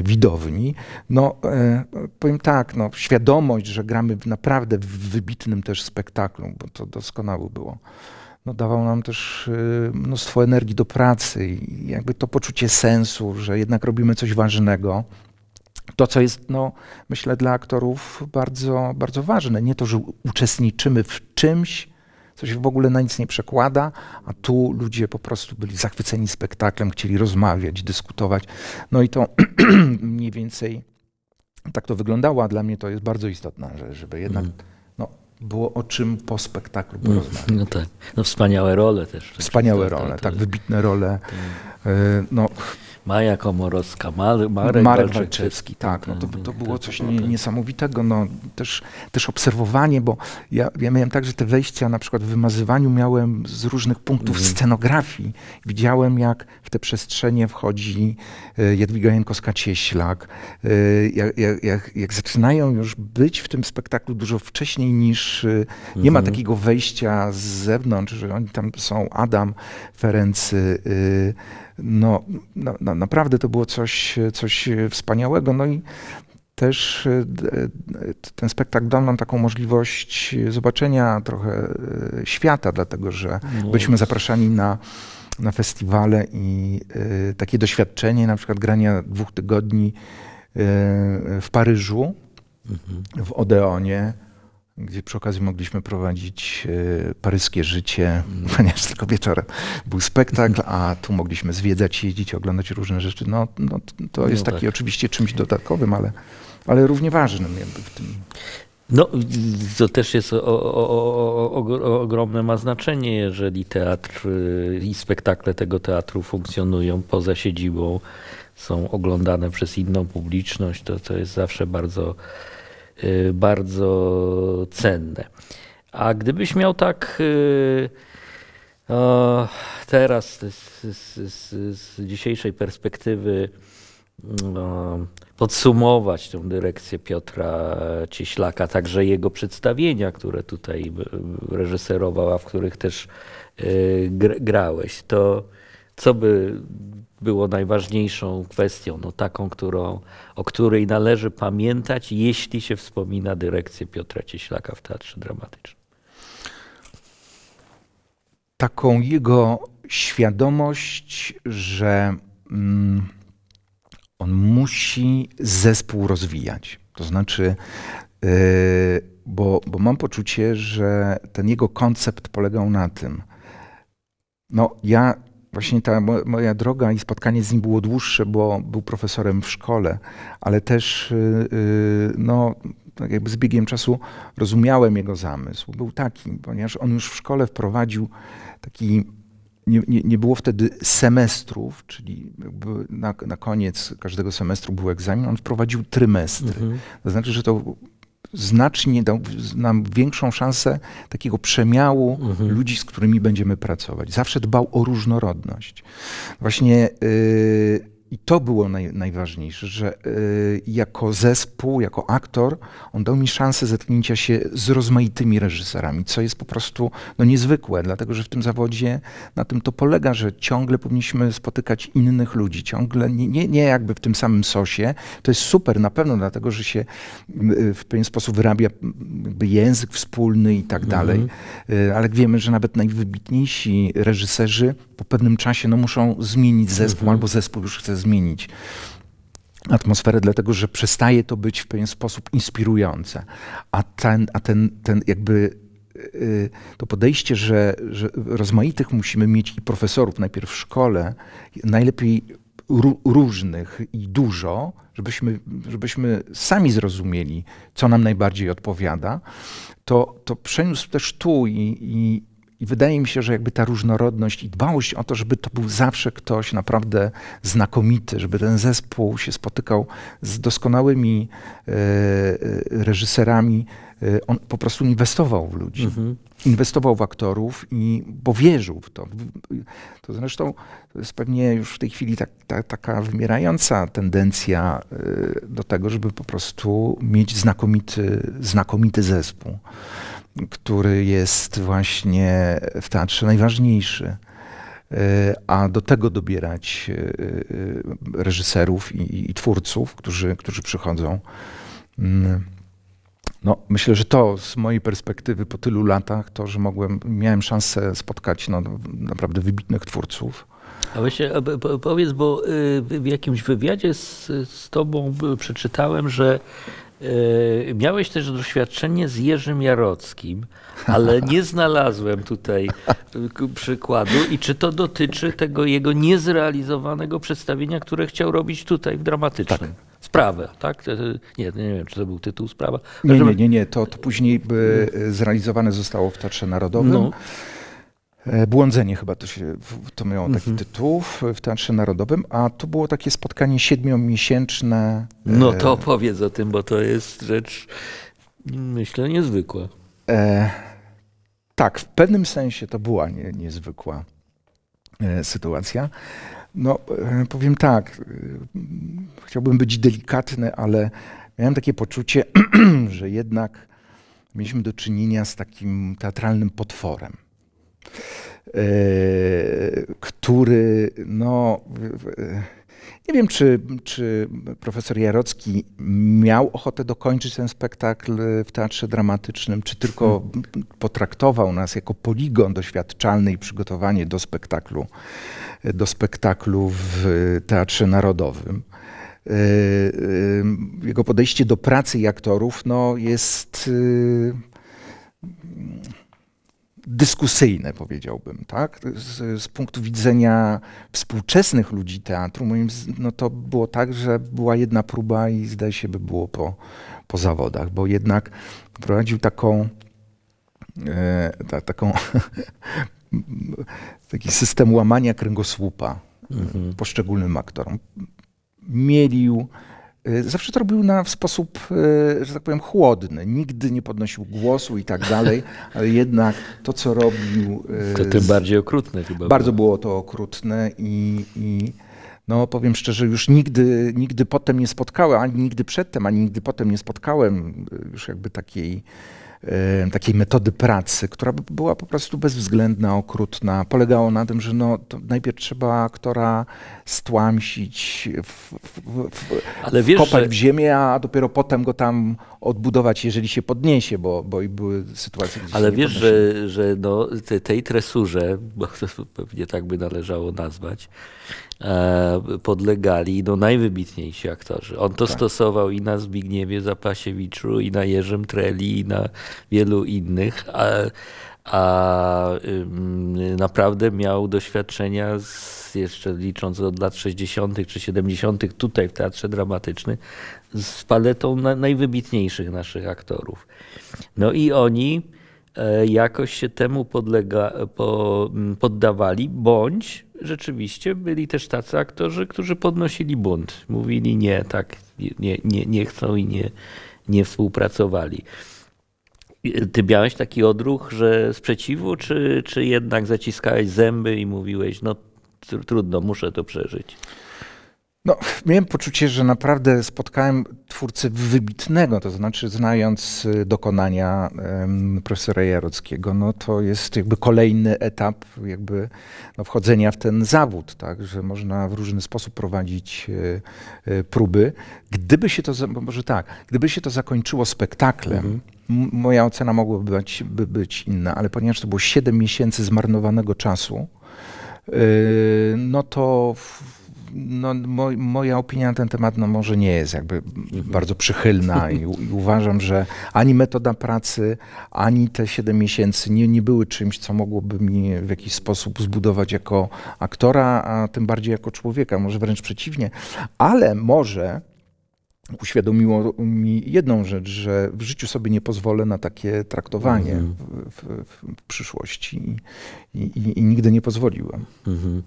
widowni. No powiem tak, no, świadomość, że gramy naprawdę w wybitnym też spektaklu, bo to doskonałe było no, dawał nam też mnóstwo energii do pracy i jakby to poczucie sensu, że jednak robimy coś ważnego. To, co jest, no, myślę, dla aktorów bardzo, bardzo ważne. Nie to, że uczestniczymy w czymś, co się w ogóle na nic nie przekłada, a tu ludzie po prostu byli zachwyceni spektaklem, chcieli rozmawiać, dyskutować. No i to mniej więcej tak to wyglądało, a dla mnie to jest bardzo istotne, żeby jednak mm. no, było o czym po spektaklu mm. porozmawiać. No tak, no wspaniałe role też. Wspaniałe role, tak, tak, wybitne role. Tak. No, Maja Komorowska, Marek, Marek Walczewski. Tak, no to, to było coś tak. niesamowitego. No, też, też obserwowanie, bo ja, ja miałem także te wejścia na przykład w wymazywaniu miałem z różnych punktów mhm. scenografii. Widziałem, jak w te przestrzenie wchodzi y, Jadwiga Jankowska-Cieślak, y, jak, jak, jak, jak zaczynają już być w tym spektaklu dużo wcześniej niż, y, nie mhm. ma takiego wejścia z zewnątrz, że oni tam są, Adam Ferency, no, naprawdę to było coś, coś wspaniałego. No i też e, e, ten spektakl dał nam taką możliwość zobaczenia trochę e, świata, dlatego że no. byliśmy zapraszani na, na festiwale i takie doświadczenie, na przykład grania dwóch tygodni w Paryżu, mhm. w Odeonie, gdzie przy okazji mogliśmy prowadzić e, paryskie życie, mm. ponieważ tylko wieczorem był spektakl, a tu mogliśmy zwiedzać, jeździć, oglądać różne rzeczy. No, no to jest no taki tak. oczywiście czymś dodatkowym, ale, ale równie ważnym jakby w tym. No, to też jest o, o, o, ogromne ma znaczenie, jeżeli teatr y, i spektakle tego teatru funkcjonują poza siedzibą, są oglądane przez inną publiczność, to, to jest zawsze bardzo Y, bardzo cenne. A gdybyś miał tak y, o, teraz z, z, z, z, dzisiejszej perspektywy mm, o, podsumować tę dyrekcję Piotra Cieślaka, także jego przedstawienia, które tutaj y, reżyserowała, w których też grałeś, to co by było najważniejszą kwestią, no taką, którą, o której należy pamiętać, jeśli się wspomina dyrekcję Piotra Cieślaka w Teatrze Dramatycznym. Taką jego świadomość, że mm, on musi zespół rozwijać. To znaczy, yy, bo, bo mam poczucie, że ten jego koncept polegał na tym, no ja Właśnie ta moja droga i spotkanie z nim było dłuższe, bo był profesorem w szkole, ale też y, y, no, tak jakby z biegiem czasu rozumiałem jego zamysł. Był taki, ponieważ on już w szkole wprowadził taki. Nie, nie, nie było wtedy semestrów, czyli na, na, koniec każdego semestru był egzamin, on wprowadził trymestry. Mhm. To znaczy, że to znacznie dał nam większą szansę takiego przemiału mhm. ludzi, z którymi będziemy pracować. Zawsze dbał o różnorodność. Właśnie. Yy, i to było naj, najważniejsze, że y, jako zespół, jako aktor, on dał mi szansę zetknięcia się z rozmaitymi reżyserami, co jest po prostu no, niezwykłe, dlatego że w tym zawodzie na tym to polega, że ciągle powinniśmy spotykać innych ludzi, ciągle nie, nie, nie jakby w tym samym sosie. To jest super na pewno, dlatego że się y, w pewien sposób wyrabia język wspólny i tak dalej, y, ale wiemy, że nawet najwybitniejsi reżyserzy po pewnym czasie no, muszą zmienić zespół mhm. albo zespół już chce zmienić atmosferę, dlatego że przestaje to być w pewien sposób inspirujące. A ten, a ten, ten jakby y, y, to podejście, że, że rozmaitych musimy mieć i profesorów najpierw w szkole, najlepiej różnych i dużo, żebyśmy, żebyśmy sami zrozumieli, co nam najbardziej odpowiada, to, to przeniósł też tu i, i, i wydaje mi się, że jakby ta różnorodność i dbałość o to, żeby to był zawsze ktoś naprawdę znakomity, żeby ten zespół się spotykał z doskonałymi y, reżyserami, y, on po prostu inwestował w ludzi. Mhm. Inwestował w aktorów, i, bo wierzył w to. To zresztą to jest pewnie już w tej chwili tak, ta, taka wymierająca tendencja y, do tego, żeby po prostu mieć znakomity, znakomity zespół który jest właśnie w teatrze najważniejszy. E, a do tego dobierać e, e, reżyserów i, i twórców, którzy, którzy przychodzą. Mm. No, myślę, że to z mojej perspektywy po tylu latach, to, że mogłem, miałem szansę spotkać no, naprawdę wybitnych twórców. A właśnie powiedz, bo y, w jakimś wywiadzie z, z tobą przeczytałem, że E, miałeś też doświadczenie z Jerzym Jarockim, ale nie znalazłem tutaj e, przykładu. I czy to dotyczy tego jego niezrealizowanego przedstawienia, które chciał robić tutaj w dramatycznym? Tak. Sprawę, tak? E, nie, nie wiem, czy to był tytuł sprawa. Nie, nie, nie, nie. To, to później mm. zrealizowane zostało w Teatrze Narodowym. No. E, błądzenie chyba to, się, to miało taki mhm. tytuł w Teatrze Narodowym, a to było takie spotkanie siedmiomiesięczne. No e, to opowiedz o tym, bo to jest rzecz, myślę, niezwykła. E, tak, w pewnym sensie to była nie, niezwykła e, sytuacja. No, powiem tak, chciałbym być delikatny, ale miałem takie poczucie, że jednak mieliśmy do czynienia z takim teatralnym potworem. E, który, no, nie wiem, czy, czy profesor Jarocki miał ochotę dokończyć ten spektakl w teatrze dramatycznym, czy tylko hmm. potraktował nas jako poligon doświadczalny i przygotowanie do spektaklu, do spektaklu w Teatrze Narodowym e, e, jego podejście do pracy i aktorów no, jest dyskusyjne, powiedziałbym, tak? Z, z, punktu widzenia współczesnych ludzi teatru, moim, no to było tak, że była jedna próba i zdaje się by było po, po zawodach, bo jednak prowadził taką, e, ta, taką taki system łamania kręgosłupa e, mhm. poszczególnym aktorom. Mielił Y, zawsze to robił na, w sposób, y, że tak powiem, chłodny. Nigdy nie podnosił głosu i tak dalej, ale jednak to, co robił. Y, to tym bardziej okrutne chyba. Bardzo było, było to okrutne i, i no powiem szczerze, już nigdy, nigdy potem nie spotkałem, ani nigdy przedtem, ani nigdy potem nie spotkałem już jakby takiej takiej metody pracy, która była po prostu bezwzględna, okrutna. Polegało na tym, że no, najpierw trzeba aktora stłamsić, w, kopać w ziemię, a dopiero potem go tam odbudować, jeżeli się podniesie, bo, bo i były sytuacje, gdzie Ale wiesz, że, że no, tej tresurze, bo pewnie tak by należało nazwać, E, podlegali no, najwybitniejsi aktorzy. On to tak. stosował i na Zbigniewie Zapasiewiczu, i na Jerzym Treli, i na wielu innych. A, a naprawdę miał doświadczenia z, jeszcze licząc od lat 60. czy 70. tutaj w Teatrze Dramatycznym z paletą na, najwybitniejszych naszych aktorów. No i oni E, jakoś się temu podlega, po, poddawali, bądź rzeczywiście byli też tacy aktorzy, którzy podnosili bunt. Mówili nie, tak, nie, nie, nie chcą i nie, nie współpracowali. Ty miałeś taki odruch, że sprzeciwu, czy, czy jednak zaciskałeś zęby i mówiłeś, no trudno, muszę to przeżyć? No, miałem poczucie, że naprawdę spotkałem twórcę wybitnego, to znaczy znając y, dokonania um, profesora Jarockiego, no to jest jakby kolejny etap jakby no, wchodzenia w ten zawód, tak, że można w różny sposób prowadzić y, y, próby. Gdyby się to, może tak, gdyby się to zakończyło spektaklem, mhm moja ocena mogłaby być, by być inna, ale ponieważ to było 7 miesięcy zmarnowanego czasu, no to w, no, moja opinia na ten temat no, może nie jest jakby bardzo przychylna i, i uważam, że ani metoda pracy, ani te 7 miesięcy nie, nie były czymś, co mogłoby mnie w jakiś sposób zbudować jako aktora, a tym bardziej jako człowieka, może wręcz przeciwnie, ale może uświadomiło mi jedną rzecz, że w życiu sobie nie pozwolę na takie traktowanie mhm. w, w, w, przyszłości I, i, i, nigdy nie pozwoliłem. Mhm.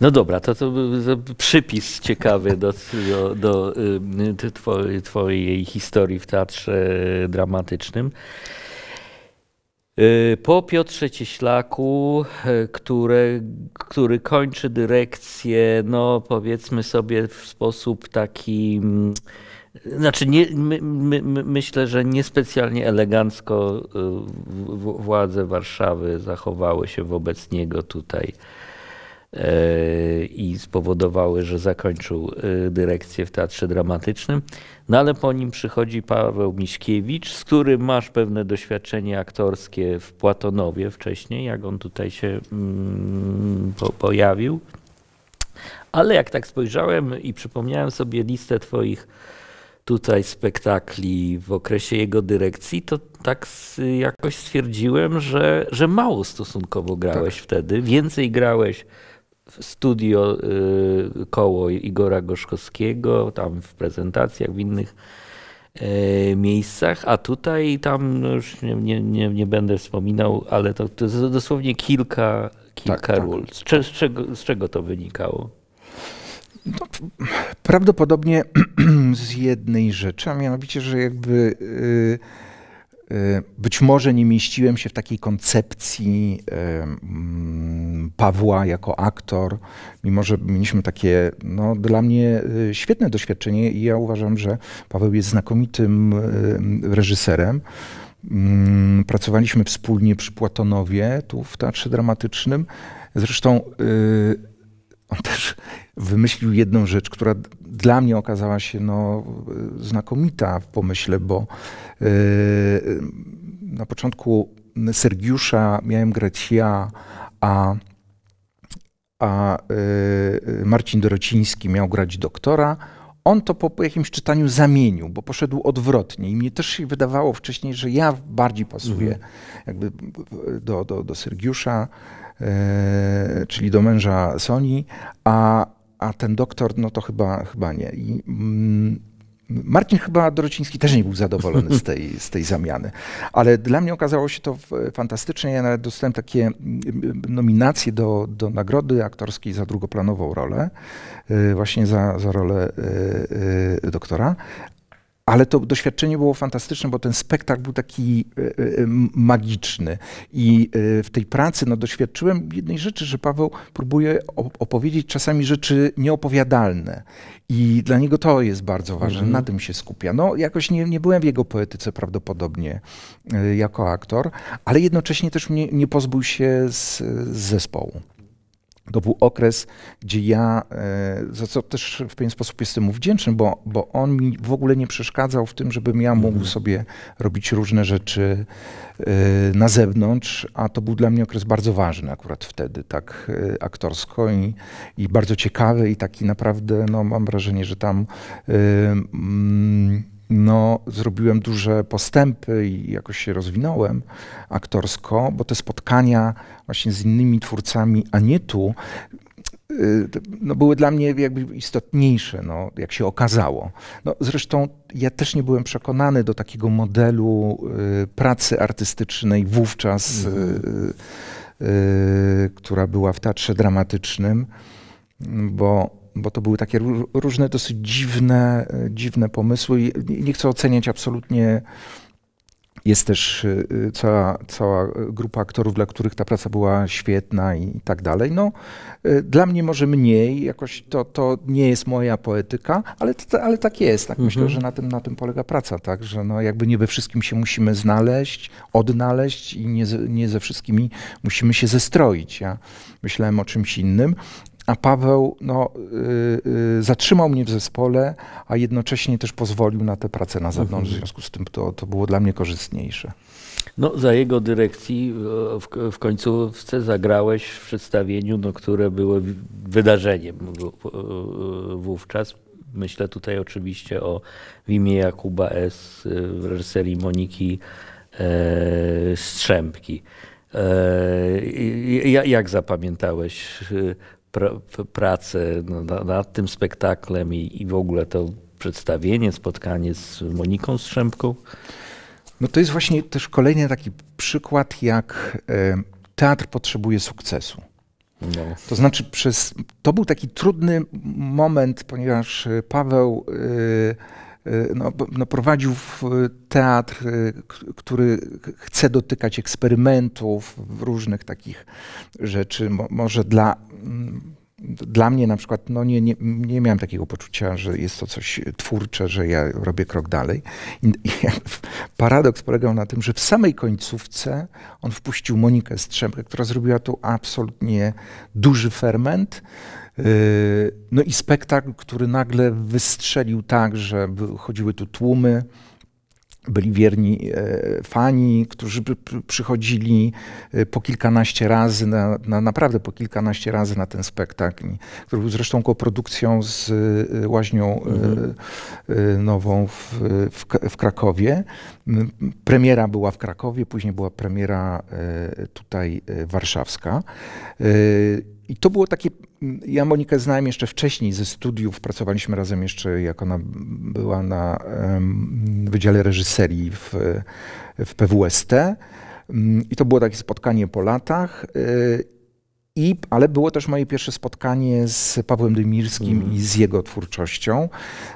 No dobra, to, to, to przypis ciekawy do, do, do y, twojej, twojej historii w teatrze dramatycznym. Y, po Piotrze Cieślaku, y, który kończy dyrekcję, no powiedzmy sobie w sposób taki, mm, znaczy nie, my, my, myślę, że niespecjalnie elegancko władze Warszawy zachowały się wobec niego tutaj i spowodowały, że zakończył y, dyrekcję w Teatrze Dramatycznym. No ale po nim przychodzi Paweł Miśkiewicz, z którym masz pewne doświadczenie aktorskie w Płatonowie wcześniej, jak on tutaj się mm, po pojawił. Ale jak tak spojrzałem i przypomniałem sobie listę twoich tutaj spektakli w okresie jego dyrekcji, to tak jakoś stwierdziłem, że, że mało stosunkowo grałeś tak. wtedy. Więcej grałeś studio y, koło Igora Gorzkowskiego, tam w prezentacjach, w innych y, miejscach, a tutaj tam no, już nie, nie, nie będę wspominał, ale to, to dosłownie kilka, kilka tak, tak. ról. Tak. Z, z, czego, z czego to wynikało? No, prawdopodobnie z jednej rzeczy, a mianowicie, że jakby. Y, Y, być może nie mieściłem się w takiej koncepcji y, mm, Pawła jako aktor, mimo że mieliśmy takie no, dla mnie y, świetne doświadczenie i ja uważam, że Paweł jest znakomitym reżyserem. Mm, pracowaliśmy wspólnie przy Płatonowie, tu w Teatrze Dramatycznym. Zresztą on też wymyślił jedną rzecz, która dla mnie okazała się no, znakomita w pomyśle, bo Yy, na początku Sergiusza miałem grać ja, a, a yy, Marcin Dorociński miał grać doktora. On to po, jakimś czytaniu zamienił, bo poszedł odwrotnie. I mnie też się wydawało wcześniej, że ja bardziej pasuję mhm. jakby do, do, do Sergiusza, yy, czyli do męża Soni, a, a ten doktor, no to chyba, chyba nie. I, mm, Marcin chyba Dorociński też nie był zadowolony z tej, z tej zamiany, ale dla mnie okazało się to fantastycznie. Ja nawet dostałem takie nominacje do, do nagrody aktorskiej za drugoplanową rolę, y, właśnie za, za rolę y, y, doktora, ale to doświadczenie było fantastyczne, bo ten spektakl był taki e, e, e, magiczny. I w tej pracy no, doświadczyłem jednej rzeczy, że Paweł próbuje opowiedzieć czasami rzeczy nieopowiadalne. I dla niego to jest bardzo ważne, mhm. na tym się skupia. No, jakoś nie, nie byłem w jego poetyce prawdopodobnie jako aktor, ale jednocześnie też nie, nie pozbył się z, z zespołu. To był okres, gdzie ja, e, za co też w pewien sposób jestem mu wdzięczny, bo, bo on mi w ogóle nie przeszkadzał w tym, żebym ja mógł mhm. sobie robić różne rzeczy e, na zewnątrz, a to był dla mnie okres bardzo ważny akurat wtedy, tak e, aktorsko i, i bardzo ciekawy i taki naprawdę, no mam wrażenie, że tam mm, no, zrobiłem duże postępy i jakoś się rozwinąłem aktorsko, bo te spotkania właśnie z innymi twórcami, a nie tu, y, no, były dla mnie jakby istotniejsze, no, jak się okazało. No, zresztą ja też nie byłem przekonany do takiego modelu y, pracy artystycznej wówczas, y, y, która była w teatrze dramatycznym, bo bo to były takie różne, dosyć dziwne, y, dziwne pomysły. Nie chcę oceniać absolutnie jest też y, y, cała, cała grupa aktorów, dla których ta praca była świetna i, tak dalej. No, y, dla mnie może mniej, jakoś to, to nie jest moja poetyka, ale, to, ale tak jest. Tak mhm. Myślę, że na tym, na tym polega praca, tak? że no, jakby nie we wszystkim się musimy znaleźć, odnaleźć i nie, nie ze wszystkimi musimy się zestroić. Ja myślałem o czymś innym. A Paweł no, y, y, zatrzymał mnie w zespole, a jednocześnie też pozwolił na tę pracę na zewnątrz. W mhm. związku z tym to, to było dla mnie korzystniejsze. No, za jego dyrekcji e, w, w końcówce zagrałeś w przedstawieniu, no, które było wydarzeniem e, wówczas. Myślę tutaj oczywiście o w imię Jakuba S. E, w reżyserii Moniki e, Strzępki. E, jak zapamiętałeś pr pracę nad, nad, tym spektaklem i, i w ogóle to przedstawienie, spotkanie z Moniką Strzępką. No to jest właśnie też kolejny taki przykład, jak e, teatr potrzebuje sukcesu. No. To znaczy, przez, to był taki trudny moment, ponieważ e, Paweł. E, Y, no, no, prowadził y, teatr, y, który chce dotykać eksperymentów, różnych takich rzeczy, może dla mm, dla mnie na przykład no nie, nie, nie miałem takiego poczucia, że jest to coś twórcze, że ja robię krok dalej. I, i paradoks polegał na tym, że w samej końcówce on wpuścił Monikę Strzemkę, która zrobiła tu absolutnie duży ferment. Yy, no i spektakl, który nagle wystrzelił tak, że chodziły tu tłumy byli wierni e, fani, którzy przychodzili e, po kilkanaście razy, na, na, naprawdę po kilkanaście razy na ten spektakl, który był zresztą koprodukcją z e, Łaźnią mhm. Nową w, w, w, Krakowie. Premiera była w Krakowie, później była premiera tutaj warszawska. I to było takie ja Monikę znałem jeszcze wcześniej ze studiów, pracowaliśmy razem jeszcze jak ona była na Wydziale Reżyserii w, w PWST. Mm, I to było takie spotkanie po latach y, i, ale było też moje pierwsze spotkanie z Pawłem Dymirskim mm. i z jego twórczością.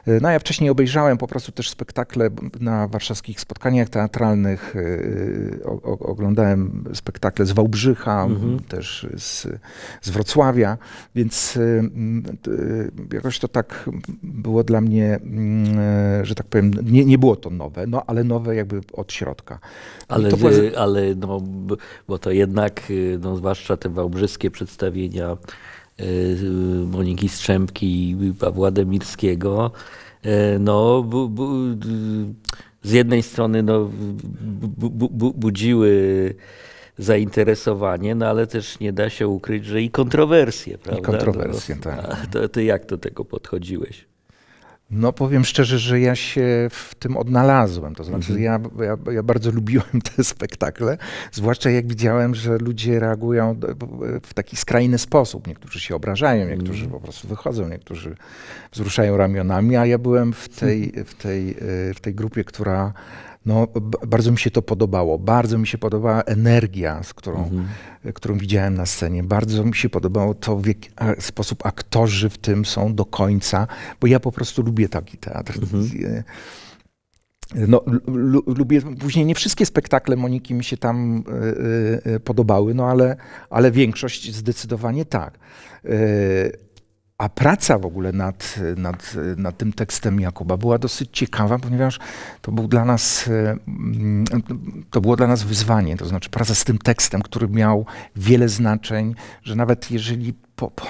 E, no ja wcześniej obejrzałem po prostu też spektakle na warszawskich spotkaniach teatralnych. E, o, oglądałem spektakle z Wałbrzycha, mm -hmm. też z, z Wrocławia, więc e, jakoś to tak było dla mnie, mm, że tak powiem, nie, nie było to nowe, no ale nowe jakby od środka. Ale, ale no, bo to jednak, y, no, zwłaszcza te wałbrzyskie przedstawienia e, Moniki Strzępki i Pawła Demirskiego. E, no, bu, bu, z jednej strony no, bu, budziły zainteresowanie, no ale też nie da się ukryć, że i kontrowersje, prawda? I kontrowersje, no, tak. To, to jak do tego podchodziłeś? No powiem szczerze, że ja się w tym odnalazłem. To znaczy, mhm. ja, ja, ja, bardzo lubiłem te spektakle, zwłaszcza jak widziałem, że ludzie reagują w taki skrajny sposób. Niektórzy się obrażają, niektórzy mhm. po prostu wychodzą, niektórzy wzruszają ramionami, a ja byłem w tej, w tej, y, w tej grupie, która no, bardzo mi się to podobało. Bardzo mi się podobała energia, z którą, mhm. którą widziałem na scenie. Bardzo mi się podobało to, w jaki sposób aktorzy w tym są do końca, bo ja po prostu lubię taki teatr. Mhm. E, no, lubię, później nie wszystkie spektakle Moniki mi się tam y, y, podobały, no ale, ale większość zdecydowanie tak. Y, a praca w ogóle nad, nad, nad tym tekstem Jakuba była dosyć ciekawa, ponieważ to, był dla nas, mm, to było dla nas wyzwanie, to znaczy praca z tym tekstem, który miał wiele znaczeń, że nawet jeżeli po, po,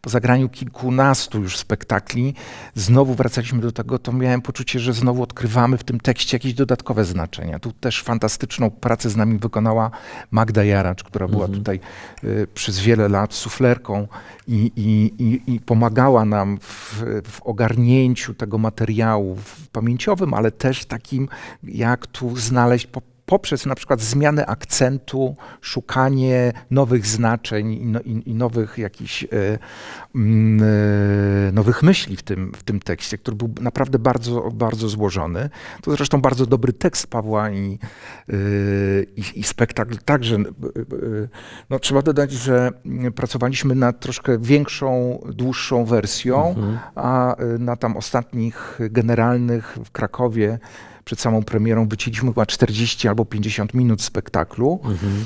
po zagraniu kilkunastu już spektakli, znowu wracaliśmy do tego, to miałem poczucie, że znowu odkrywamy w tym tekście jakieś dodatkowe znaczenia. Tu też fantastyczną pracę z nami wykonała Magda Jaracz, która była mhm. tutaj y, przez wiele lat suflerką i, i, i, i pomagała nam w, w, ogarnięciu tego materiału w pamięciowym, ale też takim, jak tu znaleźć po poprzez na przykład zmianę akcentu, szukanie nowych znaczeń i, no, i, i nowych jakiś y, e, y, mm, e, nowych myśli w tym, w tym tekście, który był naprawdę bardzo, bardzo złożony. To zresztą bardzo dobry tekst Pawła i, e, i spektakl także. No, trzeba dodać, że mm, pracowaliśmy nad troszkę większą, dłuższą wersją, mhm. a na tam ostatnich generalnych w Krakowie przed samą premierą wycięliśmy chyba 40 albo 50 minut spektaklu. Mhm.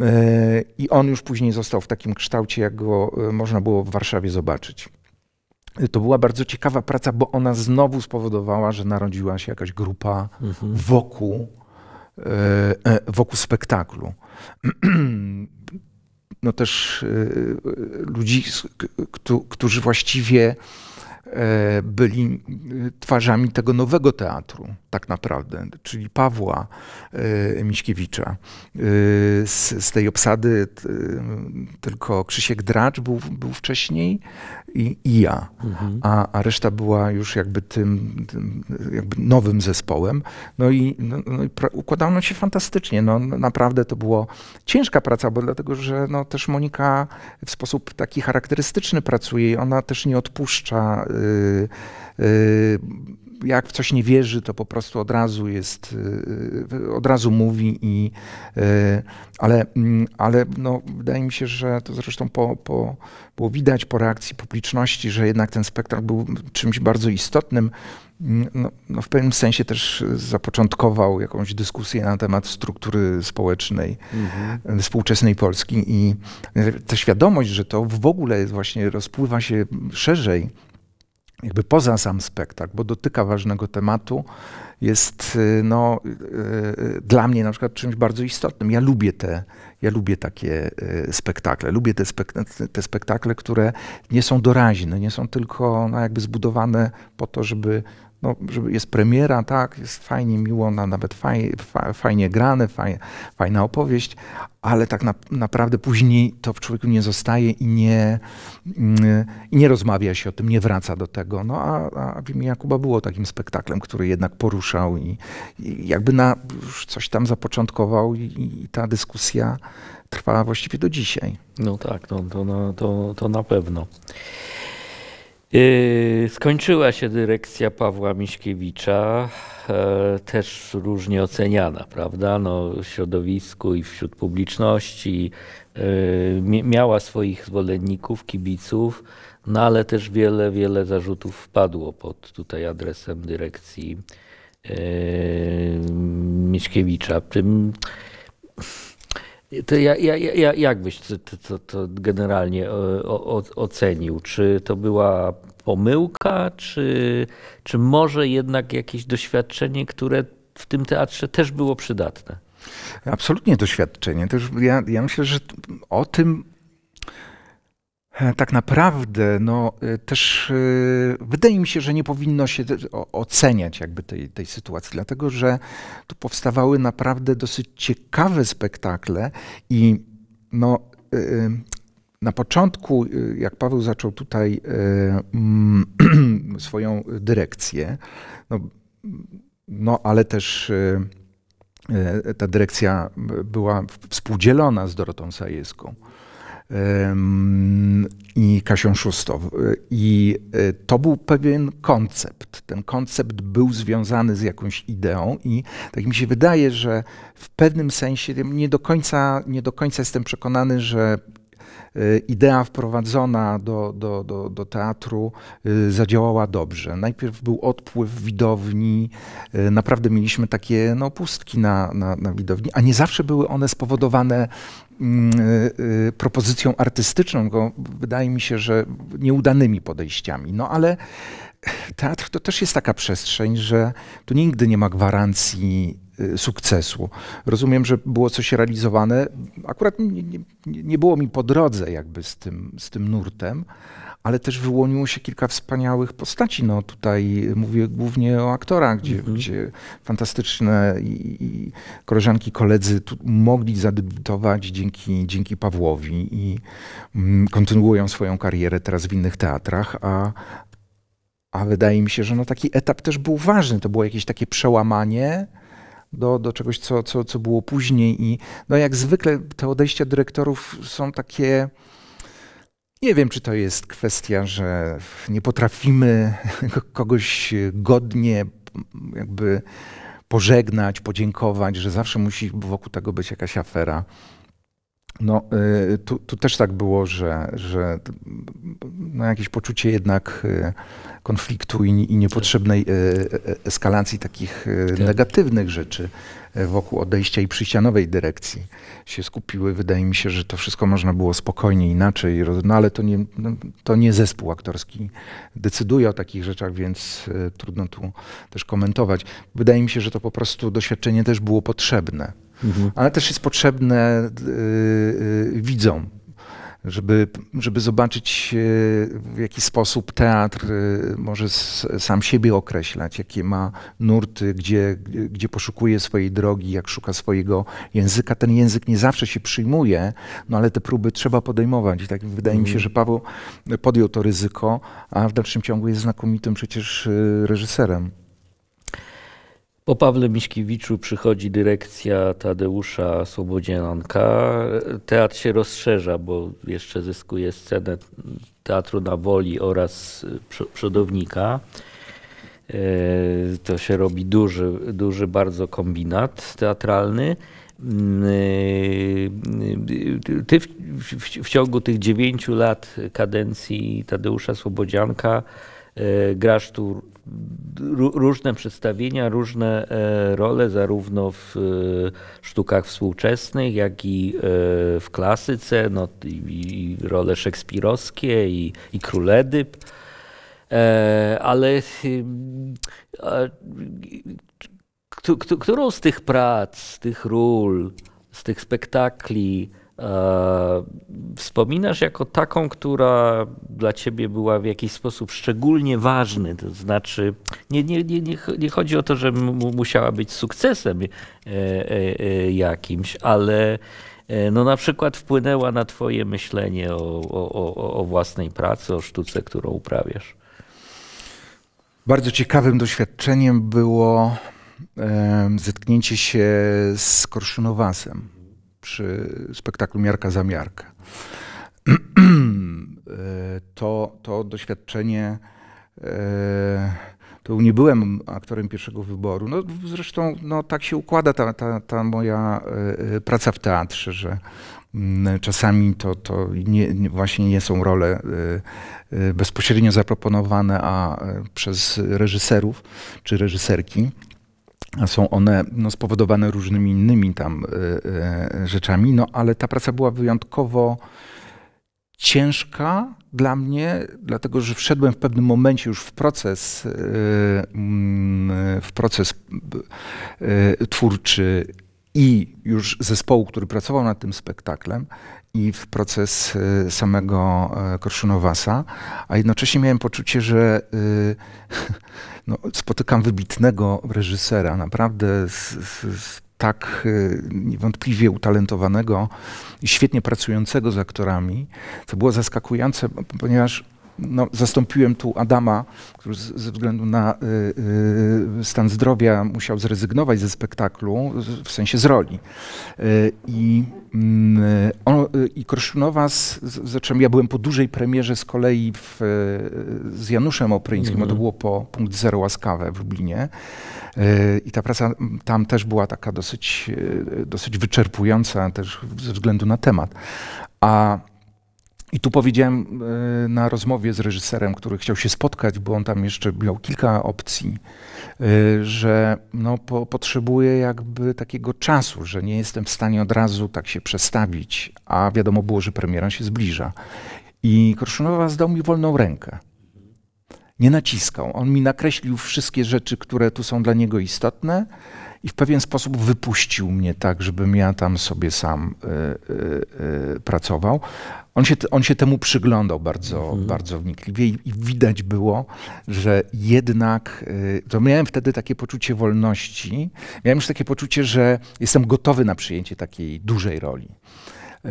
E, I on już później został w takim kształcie, jak go e, można było w Warszawie zobaczyć. E, to była bardzo ciekawa praca, bo ona znowu spowodowała, że narodziła się jakaś grupa mhm. wokół, wokół spektaklu. No też ludzi, którzy właściwie E, byli e, twarzami tego nowego teatru, tak naprawdę, czyli Pawła e, Miśkiewicza. Z, z tej obsady tylko Krzysiek Dracz był, był wcześniej, i, i ja, mhm. a, a reszta była już jakby tym, tym jakby nowym zespołem. No i, no, no i się fantastycznie. No, naprawdę to było ciężka praca, bo dlatego, że no, też Monika w sposób taki charakterystyczny pracuje i ona też nie odpuszcza. Yy, yy, jak w coś nie wierzy, to po prostu od razu jest, y, y, od razu mówi i, y, ale, mm, ale no, wydaje mi się, że to zresztą po, po, było widać po reakcji publiczności, że jednak ten spektakl był czymś bardzo istotnym. Mm, no, no, w pewnym sensie też zapoczątkował jakąś dyskusję na temat struktury społecznej mhm. współczesnej Polski i ta świadomość, że to w ogóle jest właśnie rozpływa się szerzej jakby poza sam spektakl, bo dotyka ważnego tematu, jest y, no, y, y, dla mnie na przykład czymś bardzo istotnym. Ja lubię te, ja lubię takie spektakle, lubię te, spek te spektakle, które nie są doraźne, nie są tylko no, jakby zbudowane po to, żeby no, żeby jest premiera, tak, jest fajnie, miło, nawet faj, fajnie grane, faj, fajna opowieść, ale tak na, naprawdę później to w człowieku nie zostaje i nie, mm, nie rozmawia się o tym, nie wraca do tego. No a, a Jakuba było takim spektaklem, który jednak poruszał i, i jakby na, coś tam zapoczątkował i, i ta dyskusja trwa właściwie do dzisiaj. No tak, to, no, to, na, to, to na pewno. Y, skończyła się dyrekcja Pawła Miśkiewicza, e, też różnie oceniana, prawda? No, w środowisku i wśród publiczności. E, miała swoich zwolenników, kibiców, no ale też wiele, wiele zarzutów wpadło pod tutaj adresem dyrekcji e, Miśkiewicza. Tym, to ja, ja, ja, jak byś to, to, to generalnie e, o, o, ocenił? Czy to była pomyłka, czy, czy może jednak jakieś doświadczenie, które w tym teatrze też było przydatne? Absolutnie doświadczenie. Też ja, ja myślę, że o tym E, tak naprawdę no, e, też e, wydaje mi się, że nie powinno się oceniać jakby tej, tej sytuacji, dlatego że tu powstawały naprawdę dosyć ciekawe spektakle i no, na początku, jak Paweł zaczął tutaj mm, swoją dyrekcję, no, no ale też ta dyrekcja była współdzielona z Dorotą Sajewską i Kasią Szustow e, I e, to był pewien koncept. Ten koncept był związany z jakąś ideą i tak mi się wydaje, że w pewnym sensie nie do końca, nie do końca jestem przekonany, że Y, idea wprowadzona do, do, do, do teatru y, zadziałała dobrze. Najpierw był odpływ widowni, y, naprawdę mieliśmy takie no, pustki na, na, na widowni, a nie zawsze były one spowodowane mm, propozycją artystyczną, wydaje mi się, że nieudanymi podejściami. No ale teatr to też jest taka przestrzeń, że tu nigdy nie ma gwarancji y, sukcesu. Rozumiem, że było coś realizowane. Akurat nie, nie, nie, było mi po drodze jakby z tym, z tym nurtem, ale też wyłoniło się kilka wspaniałych postaci. No tutaj mówię głównie o aktorach, gdzie, mm -hmm. gdzie fantastyczne i, i koleżanki, koledzy mogli zadebiutować dzięki, dzięki Pawłowi i mm, kontynuują swoją karierę teraz w innych teatrach, a, a wydaje mi się, że no taki etap też był ważny. To było jakieś takie przełamanie do, do czegoś, co, co, co było później. I no jak zwykle te odejścia dyrektorów są takie. Nie wiem, czy to jest kwestia, że nie potrafimy kogoś godnie jakby pożegnać, podziękować, że zawsze musi wokół tego być jakaś afera. No, y, tu, tu, też tak było, że, że no jakieś poczucie jednak y, konfliktu i, i niepotrzebnej y, e, eskalacji takich tak. negatywnych rzeczy e, wokół odejścia i przyjścia nowej dyrekcji się skupiły. Wydaje mi się, że to wszystko można było spokojnie inaczej, no ale to nie, no, to nie zespół aktorski decyduje o takich rzeczach, więc e, trudno tu też komentować. Wydaje mi się, że to po prostu doświadczenie też było potrzebne mhm. ale też jest potrzebne yy, widzom, żeby, żeby zobaczyć, y, w jaki sposób teatr y, może sam siebie określać, jakie ma nurty, gdzie, gdzie poszukuje swojej drogi, jak szuka swojego języka. Ten język nie zawsze się przyjmuje, no ale te próby trzeba podejmować. I tak wydaje mi się, mhm. że Paweł podjął to ryzyko, a w dalszym ciągu jest znakomitym przecież reżyserem. Po Pawle Miśkiewiczu przychodzi dyrekcja Tadeusza Słobodzianka. Teatr się rozszerza, bo jeszcze zyskuje scenę Teatru na Woli oraz Przodownika. E, to się robi duży, duży bardzo kombinat teatralny. E, ty w, w, w ciągu tych dziewięciu lat kadencji Tadeusza Słobodzianka e, grasz tu różne przedstawienia, różne e, role, zarówno w e, sztukach współczesnych, jak i e, w klasyce, no, i, role szekspirowskie, i, i króledyb. Ale którą z tych prac, z tych ról, z tych spektakli, E, wspominasz jako taką, która dla ciebie była w jakiś sposób szczególnie ważny, to znaczy nie, nie, nie, nie, chodzi o to, że musiała być sukcesem e, e, jakimś, ale no na przykład wpłynęła na twoje myślenie o, o, o, własnej pracy, o sztuce, którą uprawiasz. Bardzo ciekawym doświadczeniem było zetknięcie się z Korszynowasem przy spektaklu Miarka za Miarkę. E, to, to doświadczenie e, to nie byłem aktorem pierwszego wyboru. No, zresztą no, tak się układa ta, ta, ta moja e, praca w teatrze, że mm, czasami to, to nie, właśnie nie są role bezpośrednio zaproponowane a przez reżyserów czy reżyserki są one no, spowodowane różnymi innymi tam e, e, rzeczami, no ale ta praca była wyjątkowo ciężka dla mnie, dlatego że wszedłem w pewnym momencie już w proces, e, mm, w proces twórczy i już zespołu, który pracował nad tym spektaklem, i w proces y, samego y, Korszunowasa, a jednocześnie miałem poczucie, że y, no, spotykam wybitnego reżysera, naprawdę z, z, z tak niewątpliwie utalentowanego i świetnie pracującego z aktorami, To było zaskakujące, ponieważ no, zastąpiłem tu Adama, który ze względu na y, y, stan zdrowia musiał zrezygnować ze spektaklu, w sensie z roli. Y, I mm, y, y Korszunowa, z, z, ja byłem po dużej premierze z kolei w, y, z Januszem Opryńskim, mm -hmm. to mhm. było po punkt zero łaskawe w Lublinie. Y, I ta praca tam też była taka dosyć, dosyć wyczerpująca, też ze względu na temat. A i tu powiedziałem e, na rozmowie z reżyserem, który chciał się spotkać, bo on tam jeszcze miał kilka opcji, e, że no, po, potrzebuję jakby takiego czasu, że nie jestem w stanie od razu tak się przestawić, a wiadomo było, że premiera się zbliża. I Korszunowa zdał mi wolną rękę. Nie naciskał. On mi nakreślił wszystkie rzeczy, które tu są dla niego istotne i w pewien sposób wypuścił mnie tak, żebym ja tam sobie sam y, y, y, pracował. On się, on się temu przyglądał bardzo, mhm. bardzo wnikliwie i, i, widać było, że jednak e, to miałem wtedy takie poczucie wolności. Miałem już takie poczucie, że jestem gotowy na przyjęcie takiej dużej roli. E,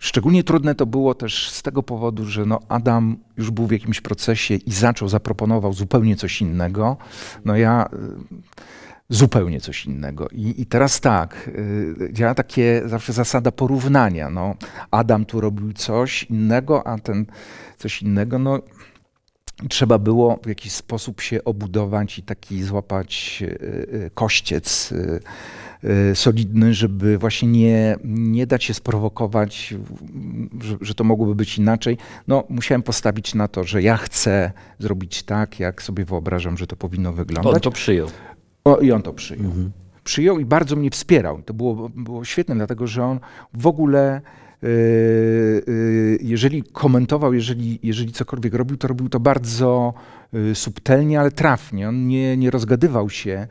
Szczególnie trudne to było też z tego powodu, że no Adam już był w jakimś procesie i zaczął, zaproponował zupełnie coś innego. No ja y, zupełnie coś innego. I, i teraz tak, y, działa takie zawsze zasada porównania. No, Adam tu robił coś innego, a ten coś innego. No, trzeba było w jakiś sposób się obudować i taki złapać y, kościec Y, solidny, żeby właśnie nie, nie dać się sprowokować, że, że to mogłoby być inaczej. No, musiałem postawić na to, że ja chcę zrobić tak, jak sobie wyobrażam, że to powinno wyglądać. On to przyjął. O, I on to przyjął. Mhm. Przyjął i bardzo mnie wspierał. To było, było świetne, dlatego że on w ogóle y, y, jeżeli komentował, jeżeli, jeżeli cokolwiek robił, to robił to bardzo subtelnie, ale trafnie. On nie, nie rozgadywał się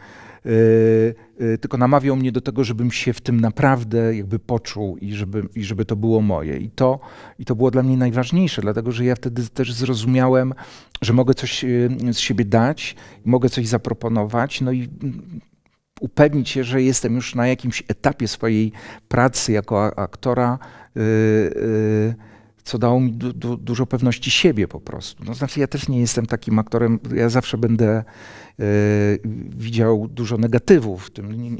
Y, y, tylko namawiał mnie do tego, żebym się w tym naprawdę jakby poczuł i żeby, i żeby to było moje. I to, I to było dla mnie najważniejsze, dlatego że ja wtedy też zrozumiałem, że mogę coś y, z siebie dać, mogę coś zaproponować, no i upewnić się, że jestem już na jakimś etapie swojej pracy jako aktora, co dało mi du, du, dużo pewności siebie po prostu. No, znaczy ja też nie jestem takim aktorem, ja zawsze będę Y, widział dużo negatywów w tym. Nie, nie, nie,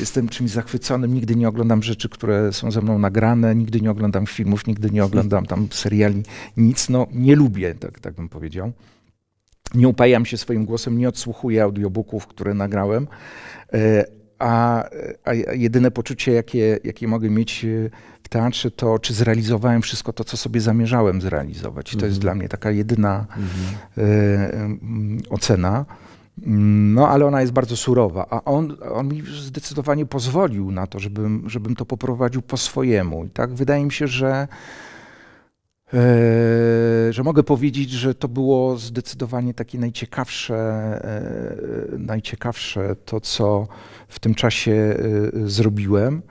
jestem czymś zachwyconym, nigdy nie oglądam rzeczy, które są ze mną nagrane, nigdy nie oglądam filmów, nigdy nie oglądam tam seriali, nic. No nie lubię, tak, tak bym powiedział. Nie upajam się swoim głosem, nie odsłuchuję audiobooków, które nagrałem, y, a, a jedyne poczucie, jakie, jakie mogę mieć y, teatrze to, czy zrealizowałem wszystko to, co sobie zamierzałem zrealizować. I to jest mhm. dla mnie taka jedyna y, y, ocena. Mm, no, ale ona jest bardzo surowa, a on, on mi zdecydowanie pozwolił na to, żebym, żebym to poprowadził po swojemu. I tak wydaje mi się, że, e, że mogę powiedzieć, że to było zdecydowanie takie najciekawsze, e, najciekawsze to, co w tym czasie zrobiłem.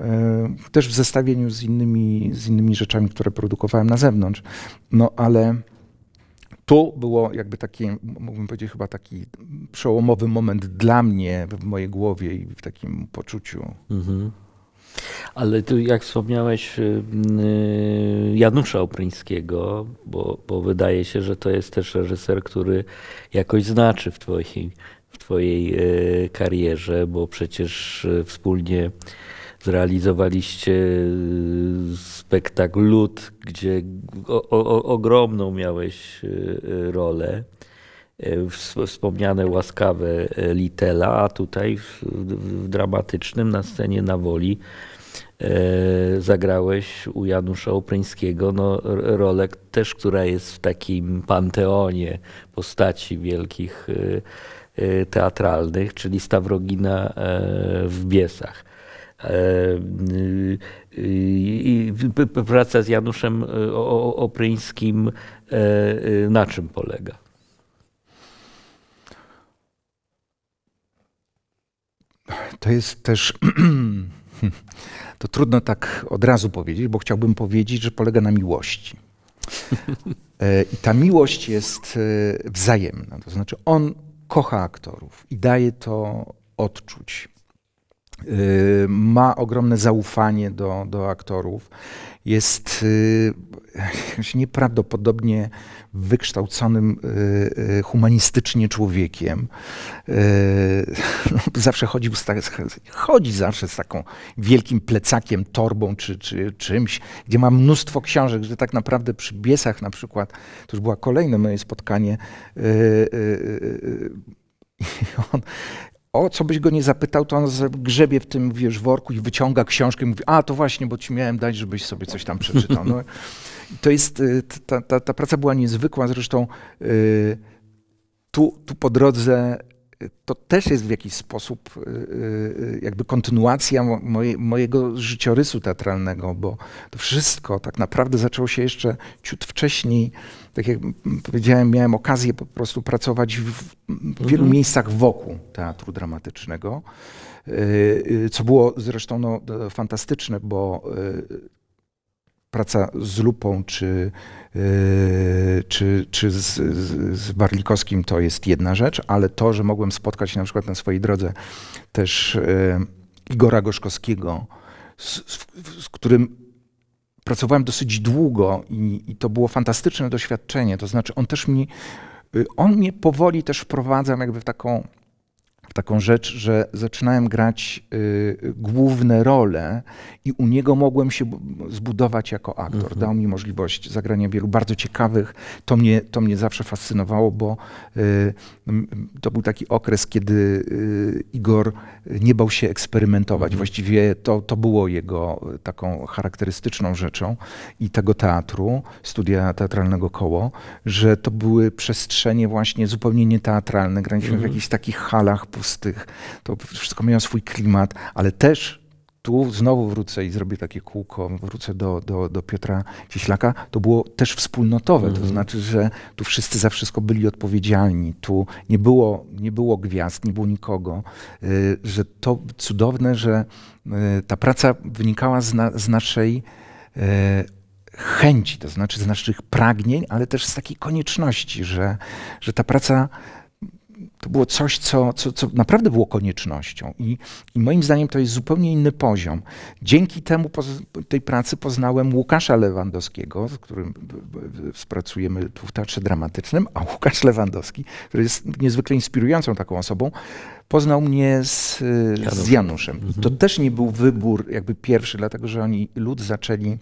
E, też w zestawieniu z innymi, z innymi rzeczami, które produkowałem na zewnątrz. No ale to było jakby taki, mógłbym powiedzieć, chyba taki przełomowy moment dla mnie w mojej głowie i w takim poczuciu. Mhm. Ale tu, jak wspomniałeś, y, y, Janusza Opryńskiego, bo, bo wydaje się, że to jest też reżyser, który jakoś znaczy w Twojej, w twojej y, karierze, bo przecież wspólnie Zrealizowaliście e, spektakl Lud, gdzie o, o, ogromną miałeś e, rolę. E, wspomniane łaskawe Litela, a tutaj w, w dramatycznym na scenie na woli zagrałeś u Janusza Opryńskiego no, rolę też, która jest w takim panteonie postaci wielkich teatralnych, czyli Stawrogina w Biesach. E, y, I praca z Januszem e, Opryńskim e, na czym polega? To jest też. To trudno tak od razu powiedzieć, bo chciałbym powiedzieć, że polega na miłości. I ta miłość jest wzajemna. To znaczy, on kocha aktorów i daje to odczuć. Y, ma ogromne zaufanie do, do aktorów. Jest y, nieprawdopodobnie wykształconym y, humanistycznie człowiekiem. No, zawsze chodził z, chodzi zawsze z taką wielkim plecakiem, torbą czy, czy czymś, gdzie ma mnóstwo książek, że tak naprawdę przy Biesach na przykład, to już było kolejne moje spotkanie, on, o co byś go nie zapytał, to on grzebie w tym, wiesz, worku i wyciąga książkę i mówi, a to właśnie, bo ci miałem dać, żebyś sobie coś tam przeczytał. No, to jest, y, ta, ta, ta, praca była niezwykła, zresztą y, tu, tu po drodze to też jest w jakiś sposób y, y jakby kontynuacja moje, mojego życiorysu teatralnego, bo to wszystko tak naprawdę zaczęło się jeszcze ciut wcześniej, tak jak powiedziałem, miałem okazję po prostu pracować w, wielu mhm. miejscach wokół teatru dramatycznego, y, y, co było zresztą no, fantastyczne, bo y, praca z Lupą czy, czy, czy z, z Barlikowskim to jest jedna rzecz, ale to, że mogłem spotkać na przykład na swojej drodze też Igora Gorzkowskiego, z, z, z, którym pracowałem dosyć długo i, i to było fantastyczne doświadczenie. To znaczy, on też mi, y, on mnie powoli też wprowadza jakby w taką w taką rzecz, że zaczynałem grać y, główne role i u niego mogłem się zbudować jako aktor. Mhm. Dał mi możliwość zagrania wielu bardzo ciekawych. To mnie, to mnie zawsze fascynowało, bo y, to był taki okres, kiedy y, Igor nie bał się eksperymentować. Mhm. Właściwie to, to było jego y, taką charakterystyczną rzeczą i tego teatru, studia teatralnego koło, że to były przestrzenie właśnie zupełnie nieteatralne. Graliśmy mhm. w jakichś takich halach pustych. To wszystko miało swój klimat, ale też tu znowu wrócę i zrobię takie kółko, wrócę do, do, do Piotra Cieślaka, to było też wspólnotowe, to mhm. znaczy, że tu wszyscy za wszystko byli odpowiedzialni, tu nie było, nie było gwiazd, nie było nikogo, y, że to cudowne, że y, ta praca wynikała z, na, z naszej y, chęci, to znaczy z naszych pragnień, ale też z takiej konieczności, że, że ta praca to było coś, co, co, co naprawdę było koniecznością. I, I, moim zdaniem to jest zupełnie inny poziom. Dzięki temu tej pracy poznałem Łukasza Lewandowskiego, z którym współpracujemy tu w Teatrze Dramatycznym, a Łukasz Lewandowski, który jest niezwykle inspirującą taką osobą, poznał mnie z, z Januszem. Mhm. To też nie był wybór jakby pierwszy, dlatego że oni lud zaczęli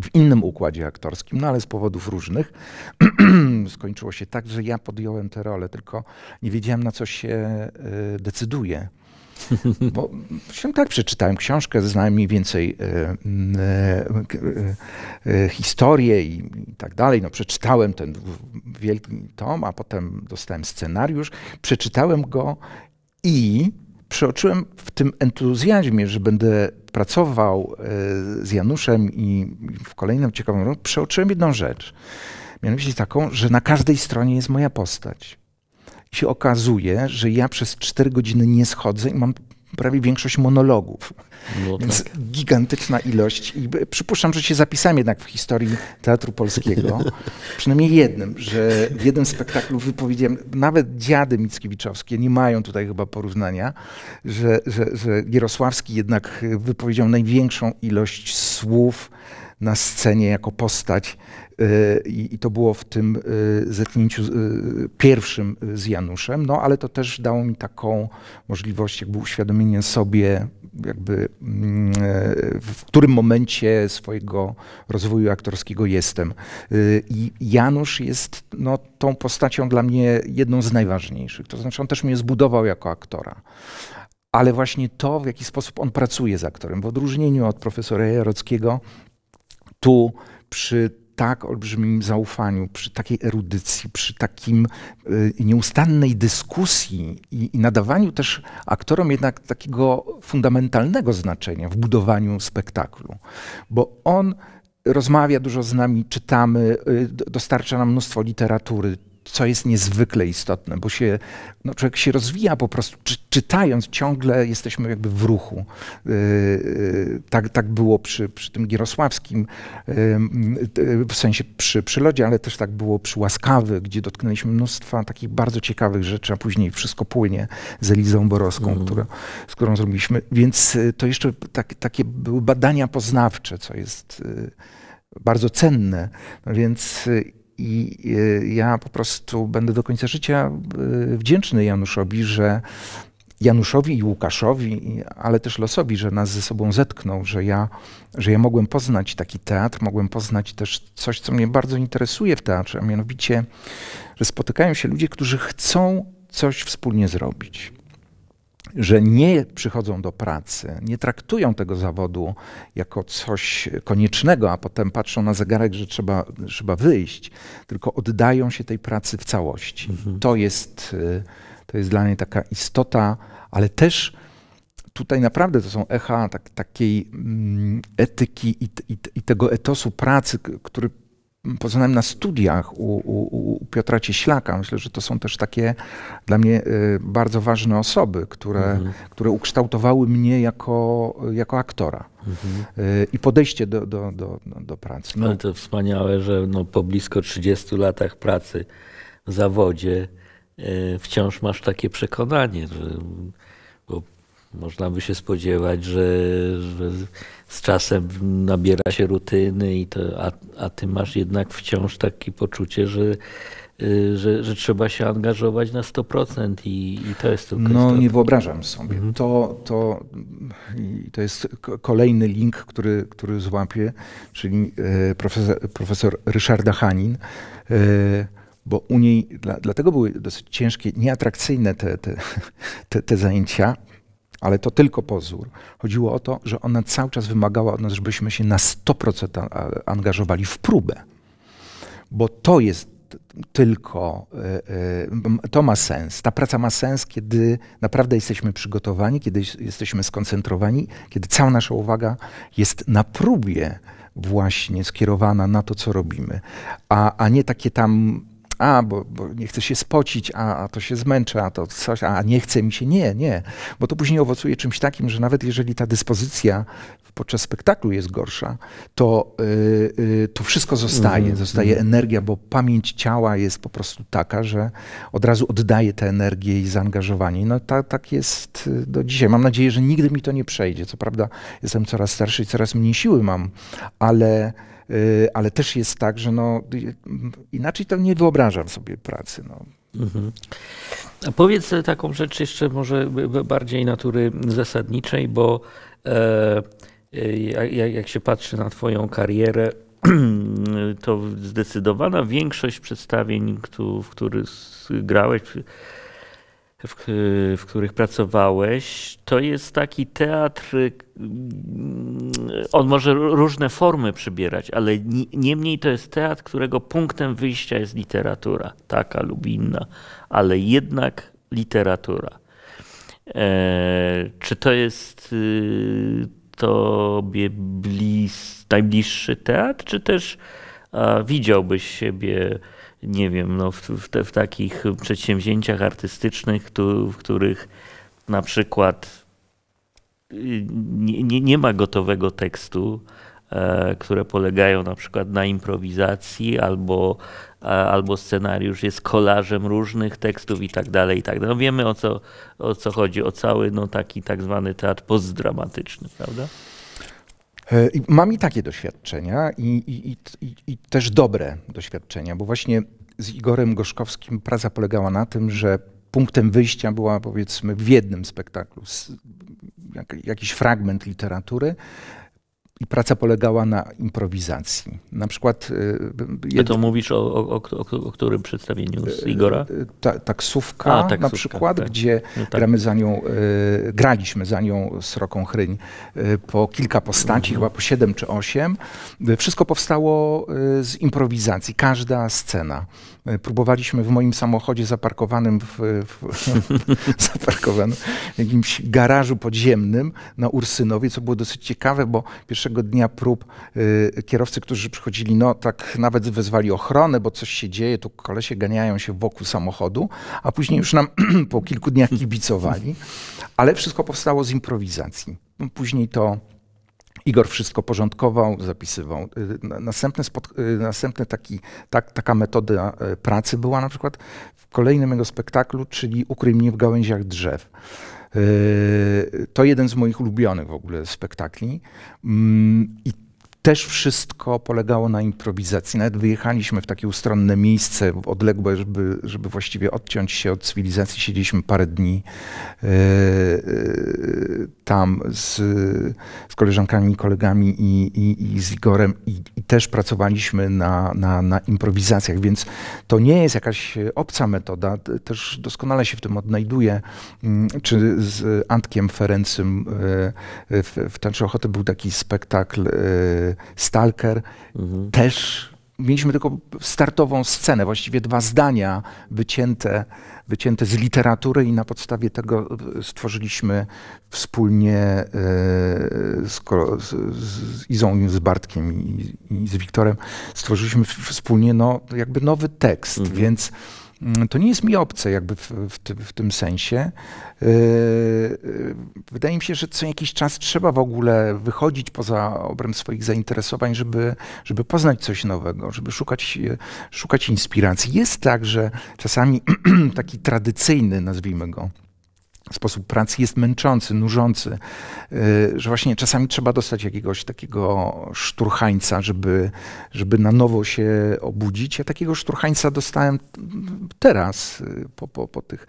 w innym układzie aktorskim, no ale z powodów różnych skończyło się tak, że ja podjąłem tę rolę, tylko nie wiedziałem na co się y, decyduje. Bo się tak przeczytałem książkę, znałem mniej więcej y, y, y, y historię i, i, tak dalej. No, przeczytałem ten wielki tom, a potem dostałem scenariusz, przeczytałem go i przeoczyłem w tym entuzjazmie, że będę pracował e, z Januszem i w kolejnym ciekawym roku, przeoczyłem jedną rzecz. Mianowicie taką, że na każdej stronie jest moja postać. I się okazuje, że ja przez cztery godziny nie schodzę i mam prawie większość monologów. No, Więc tak. gigantyczna ilość. I przypuszczam, że się zapisałem jednak w historii Teatru Polskiego, przynajmniej jednym, że w jednym spektaklu wypowiedziałem, nawet dziady Mickiewiczowskie nie mają tutaj chyba porównania, że, że, że Gierosławski jednak e, wypowiedział największą ilość słów na scenie jako postać Y, i, to było w tym y, zetknięciu y, pierwszym z Januszem, no ale to też dało mi taką możliwość jakby uświadomienia sobie jakby mm, w którym momencie swojego rozwoju aktorskiego jestem. I Janusz jest no, tą postacią dla mnie jedną z najważniejszych. To znaczy on też mnie zbudował jako aktora ale właśnie to, w jaki sposób on pracuje z aktorem. W odróżnieniu od profesora Jarockiego, tu przy tak olbrzymim zaufaniu, przy takiej erudycji, przy takim y, nieustannej dyskusji i, i nadawaniu też aktorom jednak takiego fundamentalnego znaczenia w budowaniu spektaklu, bo on rozmawia dużo z nami, czytamy, y, dostarcza nam mnóstwo literatury, co jest niezwykle istotne, bo się, no człowiek się rozwija po prostu, Czy, czytając ciągle jesteśmy jakby w ruchu. Yy, tak, tak było przy, przy tym Gierosławskim, yy, w sensie przy, przy Lodzie, ale też tak było przy Łaskawy, gdzie dotknęliśmy mnóstwa takich bardzo ciekawych rzeczy, a później wszystko płynie z Elizą Borowską, mm. która, z którą zrobiliśmy. Więc y, to jeszcze tak, takie były badania poznawcze, co jest... Yy, bardzo cenne. No więc i y, ja po prostu będę do końca życia y, wdzięczny Januszowi, że Januszowi i Łukaszowi, ale też losowi, że nas ze sobą zetknął, że ja, że ja mogłem poznać taki teatr, mogłem poznać też coś, co mnie bardzo interesuje w teatrze, a mianowicie, że spotykają się ludzie, którzy chcą coś wspólnie zrobić że nie przychodzą do pracy, nie traktują tego zawodu jako coś koniecznego, a potem patrzą na zegarek, że trzeba, trzeba wyjść, tylko oddają się tej pracy w całości. Mhm. To, jest, y, to jest dla mnie taka istota, ale też tutaj naprawdę to są echa tak, takiej mm, etyki i, i, i, tego etosu pracy, który poznałem na studiach u, u, u, Piotra Cieślaka. Myślę, że to są też takie dla mnie y, bardzo ważne osoby, które, mhm. które ukształtowały mnie jako, jako aktora. Mhm. Y, I podejście do, do, do, do pracy. No. to wspaniałe, że no po blisko 30 latach pracy w zawodzie y, wciąż masz takie przekonanie, że można by się spodziewać, że, że z czasem nabiera się rutyny, i to, a, a ty masz jednak wciąż takie poczucie, że, y, że, że, trzeba się angażować na 100% i, i to jest tylko. No, istotne. nie wyobrażam sobie. Mhm. To, to, to jest kolejny link, który, który złapię, czyli e, profesor, profesor Ryszarda Hanin. E, bo u niej, dla, dlatego były dosyć ciężkie, nieatrakcyjne te, te, te, te zajęcia, ale to tylko pozór. Chodziło o to, że ona cały czas wymagała od nas, żebyśmy się na 100% angażowali w próbę. Bo to jest tylko, e, e, to ma sens. Ta praca ma sens, kiedy naprawdę jesteśmy przygotowani, kiedy jesteśmy skoncentrowani, kiedy cała nasza uwaga jest na próbie właśnie skierowana na to, co robimy, a, a nie takie tam a, bo, bo, nie chcę się spocić, a, a to się zmęczę, a to coś, a nie chce mi się, nie, nie. Bo to później owocuje czymś takim, że nawet jeżeli ta dyspozycja podczas spektaklu jest gorsza, to, yy, yy, to wszystko zostaje, mm zostaje mhm. energia, bo pamięć ciała jest po prostu taka, że od razu oddaje tę energię i zaangażowanie. No ta, tak jest y, do dzisiaj. Mam nadzieję, że nigdy mi to nie przejdzie. Co prawda jestem coraz starszy i coraz mniej siły mam, ale Y, ale też jest tak, że no, y, inaczej to nie wyobrażam sobie pracy. No. Mhm. A powiedz taką rzecz jeszcze może bardziej natury zasadniczej, bo e, e jak się patrzy na twoją karierę, to zdecydowana większość przedstawień, w których grałeś, w, w, których pracowałeś, to jest taki teatr, mm, on może różne formy przybierać, ale niemniej to jest teatr, którego punktem wyjścia jest literatura, taka lub inna, ale jednak literatura. E, czy to jest y, tobie blis, najbliższy teatr, czy też a, widziałbyś siebie nie wiem, no, w, w, te, w takich przedsięwzięciach artystycznych, tu, w których na przykład y, nie, nie, nie ma gotowego tekstu, e, które polegają na przykład na improwizacji albo, a, albo scenariusz jest kolażem różnych tekstów i tak dalej, i tak dalej. No wiemy o co, o co chodzi, o cały no, taki tak zwany teatr postdramatyczny, prawda? E, mam i takie doświadczenia, i, i, i, i, też dobre doświadczenia, bo właśnie z Igorem Gorzkowskim praca polegała na tym, że punktem wyjścia była powiedzmy w jednym spektaklu jak, jakiś fragment literatury, i praca polegała na improwizacji. Na przykład. Y, jed... to mówisz o, o, o, o którym przedstawieniu z y, Igora? Y, ta, taksówka, A, taksówka, na przykład, tak. gdzie no, tak. gramy za nią, e, graliśmy za nią sroką chryń e, po kilka postaci, mhm. chyba po siedem czy osiem. Wszystko powstało z improwizacji, każda scena. E, próbowaliśmy w moim samochodzie zaparkowanym w, w, zaparkowanym w jakimś garażu podziemnym na Ursynowie, co było dosyć ciekawe, bo pierwszego dnia prób y, kierowcy, którzy przychodzili, no tak nawet wezwali ochronę, bo coś się dzieje, tu kolesie ganiają się wokół samochodu, a później już nam po kilku dniach kibicowali. Ale wszystko powstało z improwizacji. No, później to Igor wszystko porządkował, zapisywał. Y, następny, spod, y, następny taki, tak, taka metoda y, pracy była na przykład w kolejnym jego spektaklu, czyli Ukryj mnie w gałęziach drzew. To jeden z moich ulubionych w ogóle spektakli. Mm, I też wszystko polegało na improwizacji. Nawet wyjechaliśmy w takie ustronne miejsce, odległe, żeby, żeby właściwie odciąć się od cywilizacji. Siedzieliśmy parę dni e, e, tam z, z koleżankami, kolegami i, kolegami i z Igorem i, i, też pracowaliśmy na, na, na improwizacjach, więc to nie jest jakaś obca metoda. Też doskonale się w tym odnajduję. Mm, czy z Antkiem Ferencym e, w, w Teatrze Ochoty był taki spektakl Stalker. Mhm. Też mieliśmy tylko startową scenę, właściwie dwa zdania wycięte, wycięte z literatury i na podstawie tego e, stworzyliśmy wspólnie e, z, z Izą, z Bartkiem i, i z Wiktorem, stworzyliśmy wspólnie no, jakby nowy tekst, mhm. więc Mm, to nie jest mi obce jakby w, w, w tym sensie. E, e, wydaje mi się, że co jakiś czas trzeba w ogóle wychodzić poza obręb swoich zainteresowań, żeby, żeby poznać coś nowego, żeby szukać, e, szukać inspiracji. Jest tak, że czasami taki tradycyjny, nazwijmy go, sposób pracy jest męczący, nużący, y, że właśnie czasami trzeba dostać jakiegoś takiego szturchańca, żeby, żeby na nowo się obudzić. Ja takiego szturchańca dostałem teraz, y, po, po, po, tych,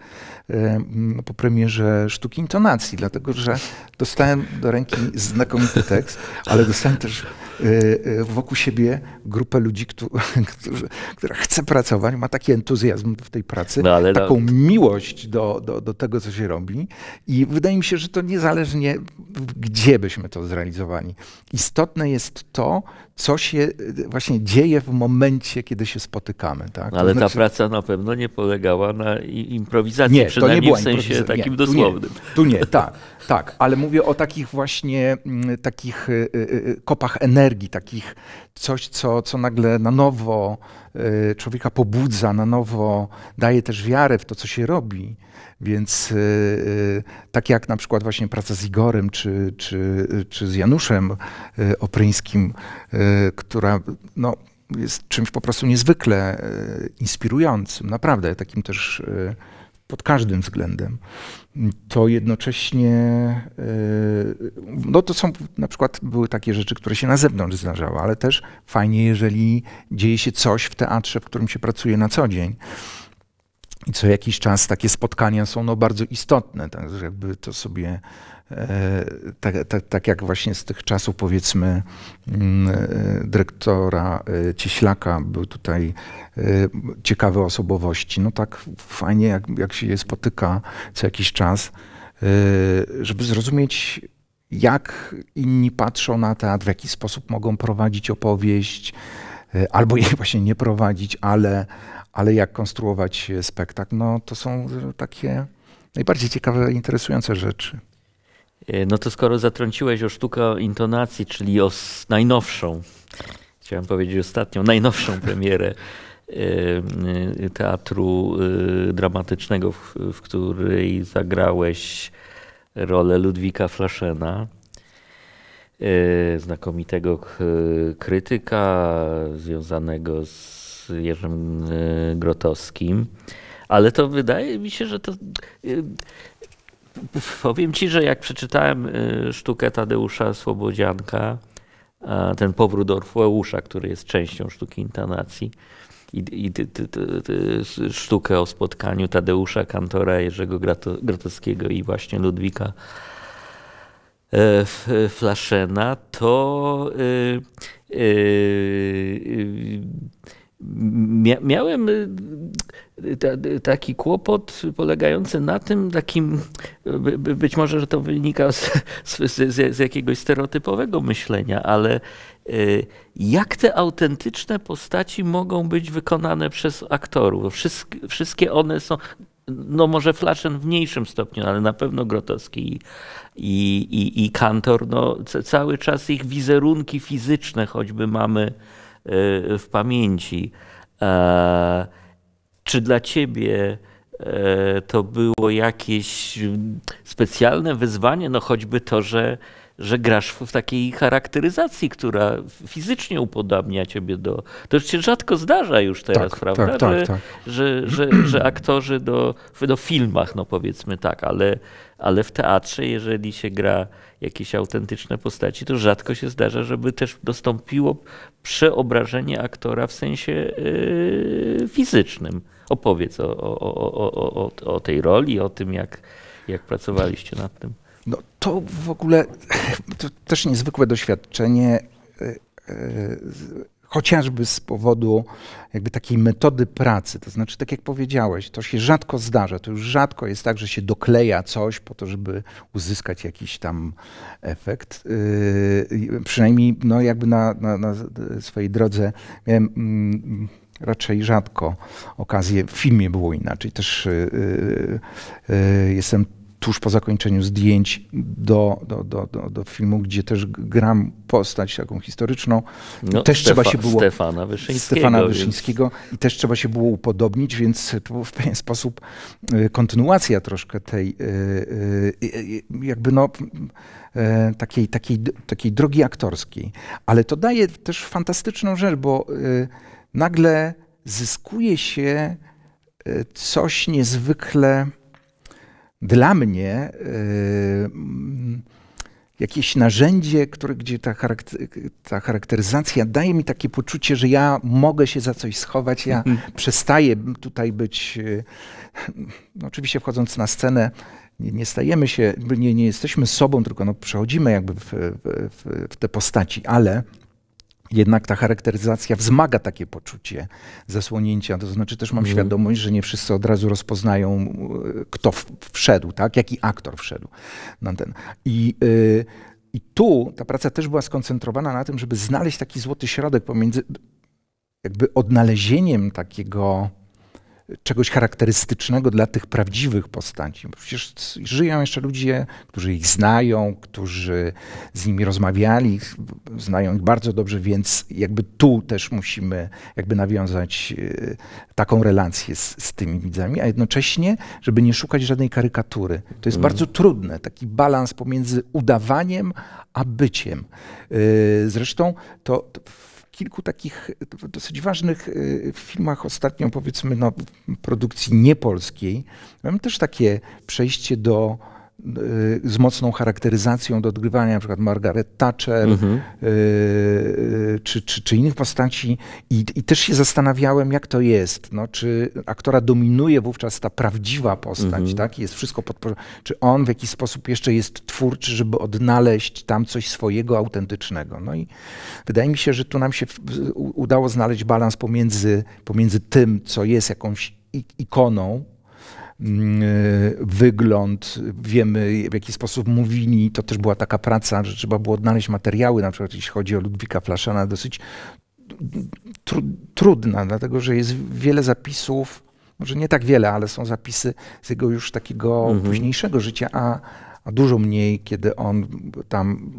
y, no, po premierze Sztuki Intonacji, dlatego że dostałem do ręki znakomity tekst, ale dostałem też wokół siebie grupę ludzi, którzy, która chce pracować, ma taki entuzjazm w tej pracy, no, taką no... miłość do, do, do tego, co się robi robi. I wydaje mi się, że to niezależnie, gdzie byśmy to zrealizowali, istotne jest to, co się e, właśnie dzieje w momencie, kiedy się spotykamy. Tak? ale znaczy... ta praca na pewno nie polegała na improwizacji, nie, przynajmniej to nie w sensie takim dosłownym. Tu nie, tu nie tak, tak, ale mówię o takich właśnie mm, takich e, e, kopach energii, takich coś, co, co nagle na nowo człowieka pobudza, na nowo daje też wiarę w to, co się robi. Więc tak jak na przykład właśnie praca z Igorem czy, czy, czy z Januszem Opryńskim, Y, która no, jest czymś po prostu niezwykle y, inspirującym, naprawdę takim też y, pod każdym względem, to jednocześnie, no to są na przykład były takie rzeczy, które się na zewnątrz zdarzały, ale też fajnie, jeżeli dzieje się coś w teatrze, w którym się pracuje na co dzień. I co jakiś czas takie spotkania są no, bardzo istotne, tak, że jakby to sobie E, tak, tak, tak jak właśnie z tych czasów powiedzmy mm, e, dyrektora e, Cieślaka, był tutaj ciekawe osobowości. No tak fajnie, jak, jak się je spotyka co jakiś czas, żeby zrozumieć jak inni patrzą na teatr, w jaki sposób mogą prowadzić opowieść, albo jej właśnie nie prowadzić, ale, ale jak konstruować spektakl. No, to są takie najbardziej ciekawe, interesujące rzeczy. E, no to skoro zatrąciłeś o sztukę intonacji, czyli o najnowszą, chciałem powiedzieć ostatnią, najnowszą premierę e, teatru e, dramatycznego, w, której zagrałeś rolę Ludwika Flaszena, znakomitego krytyka związanego z Jerzym Grotowskim. Ale to wydaje mi się, że to powiem ci, że jak przeczytałem y, sztukę Tadeusza Słobodzianka, ten powrót Orfeusza, który jest częścią sztuki intonacji, i, i ty, ty, ty, sztukę o spotkaniu Tadeusza Kantora, Jerzego Grotowskiego i właśnie Ludwika e, Flaszena, to yy, yy, yy, miałem y, taki kłopot polegający na tym, takim, być może, że to wynika z, z, z jakiegoś stereotypowego myślenia, ale y, jak te autentyczne postaci mogą być wykonane przez aktorów? wszystkie one są, no może Flashen w mniejszym stopniu, ale na pewno Grotowski i, i, i Kantor, no cały czas ich wizerunki fizyczne choćby mamy Y, w pamięci. E, czy dla ciebie e, to było jakieś specjalne wyzwanie, no choćby to, że, że grasz w takiej charakteryzacji, która fizycznie upodabnia ciebie do... To już się rzadko zdarza już teraz, tak, prawda? Tak, tak, że, tak. Że, że, że aktorzy do, do filmach, no powiedzmy tak, ale, ale w teatrze, jeżeli się gra jakieś autentyczne postaci, to rzadko się zdarza, żeby też dostąpiło przeobrażenie aktora w sensie yy, fizycznym. Opowiedz o, o, o, o, tej roli, o tym, jak, jak pracowaliście nad tym. No to w ogóle to też niezwykłe doświadczenie yy, yy, chociażby z powodu jakby takiej metody pracy. To znaczy, tak jak powiedziałeś, to się rzadko zdarza, to już rzadko jest tak, że się dokleja coś po to, żeby uzyskać jakiś tam efekt. Yy, przynajmniej no, jakby na, na, na swojej drodze miałem. Mm, raczej rzadko okazję. W filmie było inaczej. Też yy, yy, yy jestem tuż po zakończeniu zdjęć do, do, do, do, do filmu, gdzie też gram postać taką historyczną. No, też Stefa, trzeba się było. Stefana Wyszyńskiego. Stefana Wyszyńskiego i też trzeba się było upodobnić, więc to był w pewien sposób y, kontynuacja troszkę tej y, y, jakby no takiej, takiej, takiej drogi aktorskiej. Ale to daje też fantastyczną rzecz, bo nagle zyskuje się coś niezwykle dla mnie y, mm, jakieś narzędzie, które, gdzie ta, charakter, ta, charakteryzacja daje mi takie poczucie, że ja mogę się za coś schować, ja mhm. przestaję tutaj być. Y, no oczywiście wchodząc na scenę, nie, nie stajemy się, nie, nie jesteśmy sobą, tylko no przechodzimy jakby w, w, w te postaci, ale jednak ta charakteryzacja wzmaga takie poczucie zasłonięcia. To znaczy też mam mm. świadomość, że nie wszyscy od razu rozpoznają, e, kto wszedł, tak? jaki aktor wszedł na ten. I, e, I tu ta praca też była skoncentrowana na tym, żeby znaleźć taki złoty środek pomiędzy jakby odnalezieniem takiego czegoś charakterystycznego dla tych prawdziwych postaci. Bo przecież żyją jeszcze ludzie, którzy ich znają, którzy z nimi rozmawiali, znają ich bardzo dobrze, więc jakby tu też musimy jakby nawiązać y, taką relację z, z tymi widzami, a jednocześnie, żeby nie szukać żadnej karykatury. To jest mm. bardzo trudne, taki balans pomiędzy udawaniem a byciem. Y, zresztą to, to kilku takich e, dosyć ważnych e, filmach ostatnio, powiedzmy, no, produkcji niepolskiej, mamy też takie przejście do Y, z mocną charakteryzacją do odgrywania, np. Margaret Thatcher mhm. y, y, czy, czy, czy, innych postaci. I, I, też się zastanawiałem, jak to jest. No, czy aktora dominuje wówczas ta prawdziwa postać, mhm. tak? Jest wszystko pod, czy on w jakiś sposób jeszcze jest twórczy, żeby odnaleźć tam coś swojego, autentycznego. No i wydaje mi się, że tu nam się udało znaleźć balans pomiędzy, pomiędzy tym, co jest jakąś ikoną, Mm, e, wygląd, wiemy w jaki sposób mówili. To też była taka praca, że trzeba było odnaleźć materiały, na przykład jeśli chodzi o Ludwika Flaszana, dosyć tru trudna, dlatego że jest wiele zapisów, może nie tak wiele, ale są zapisy z jego już takiego mhm. późniejszego życia, a a dużo mniej, kiedy on tam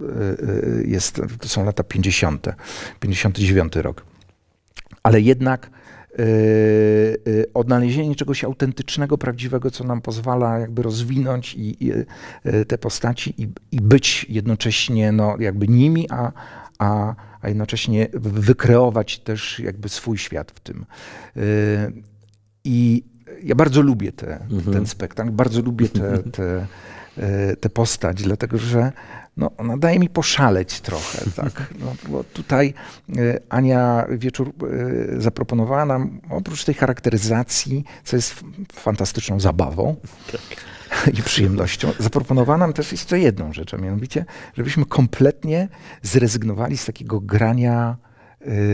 e, e, jest, to są lata 50., 59 rok. Ale jednak Y, y, odnalezienie czegoś autentycznego, prawdziwego, co nam pozwala jakby rozwinąć i, i y, te postaci i, i, być jednocześnie no, jakby nimi, a, a, a jednocześnie wykreować też jakby swój świat w tym. I ja bardzo lubię te, mhm. ten spektakl, bardzo lubię tę te, te, te postać, dlatego że no, ona daje mi poszaleć trochę, tak? No, bo tutaj e, Ania Wieczór e, zaproponowała nam, oprócz tej charakteryzacji, co jest fantastyczną zabawą tak. i przyjemnością, zaproponowała nam też jeszcze jedną rzecz, a mianowicie, żebyśmy kompletnie zrezygnowali z takiego grania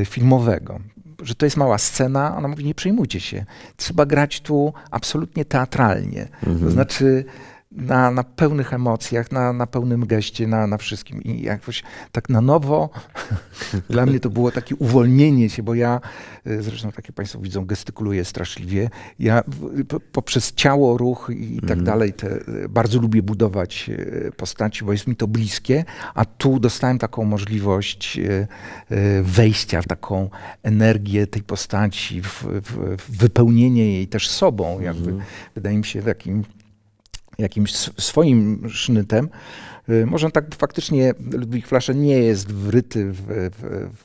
e, filmowego że to jest mała scena, ona mówi, nie przejmujcie się. Trzeba grać tu absolutnie teatralnie. Mhm. To znaczy, na, na pełnych emocjach, na, na pełnym geście, na, na wszystkim. I jakoś tak na nowo dla mnie to było takie uwolnienie się, bo ja, y, zresztą takie Państwo widzą, gestykuluję straszliwie. Ja poprzez ciało, ruch i tak mm. dalej te, y, bardzo lubię budować y, postaci, bo jest mi to bliskie, a tu dostałem taką możliwość wejścia w taką energię tej postaci, w, w, w wypełnienie jej też sobą. Jakby. Mm. Wydaje mi się takim jakimś swoim sznytem. Y, Może tak faktycznie Ludwik Flasze nie jest wryty w, w,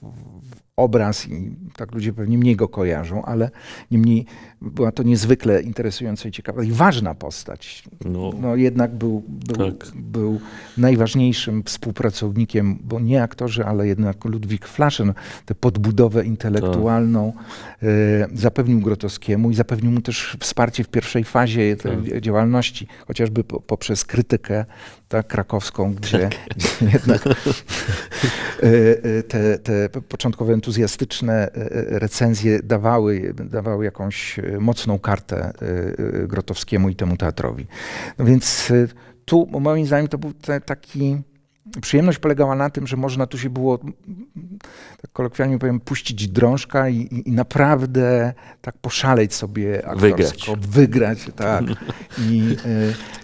w obraz i tak ludzie pewnie mniej go kojarzą, ale niemniej była to niezwykle interesująca i ciekawa i ważna postać. No, no jednak był, był, tak. był, najważniejszym współpracownikiem, bo nie aktorzy, ale jednak Ludwik Flaszen. tę podbudowę intelektualną tak. y, zapewnił Grotowskiemu i zapewnił mu też wsparcie w pierwszej fazie tak. działalności, chociażby po, poprzez krytykę tak, krakowską, gdzie, tak. jednak y, te, te początkowo entuzjastyczne recenzje dawały, dawały jakąś mocną kartę y, y, Grotowskiemu i temu teatrowi. No więc y, tu moim zdaniem to był te, taki przyjemność polegała na tym, że można tu się było, tak kolokwialnie powiem, puścić drążka i, i naprawdę tak poszaleć sobie aktorsko, wygrać, wygrać tak. I,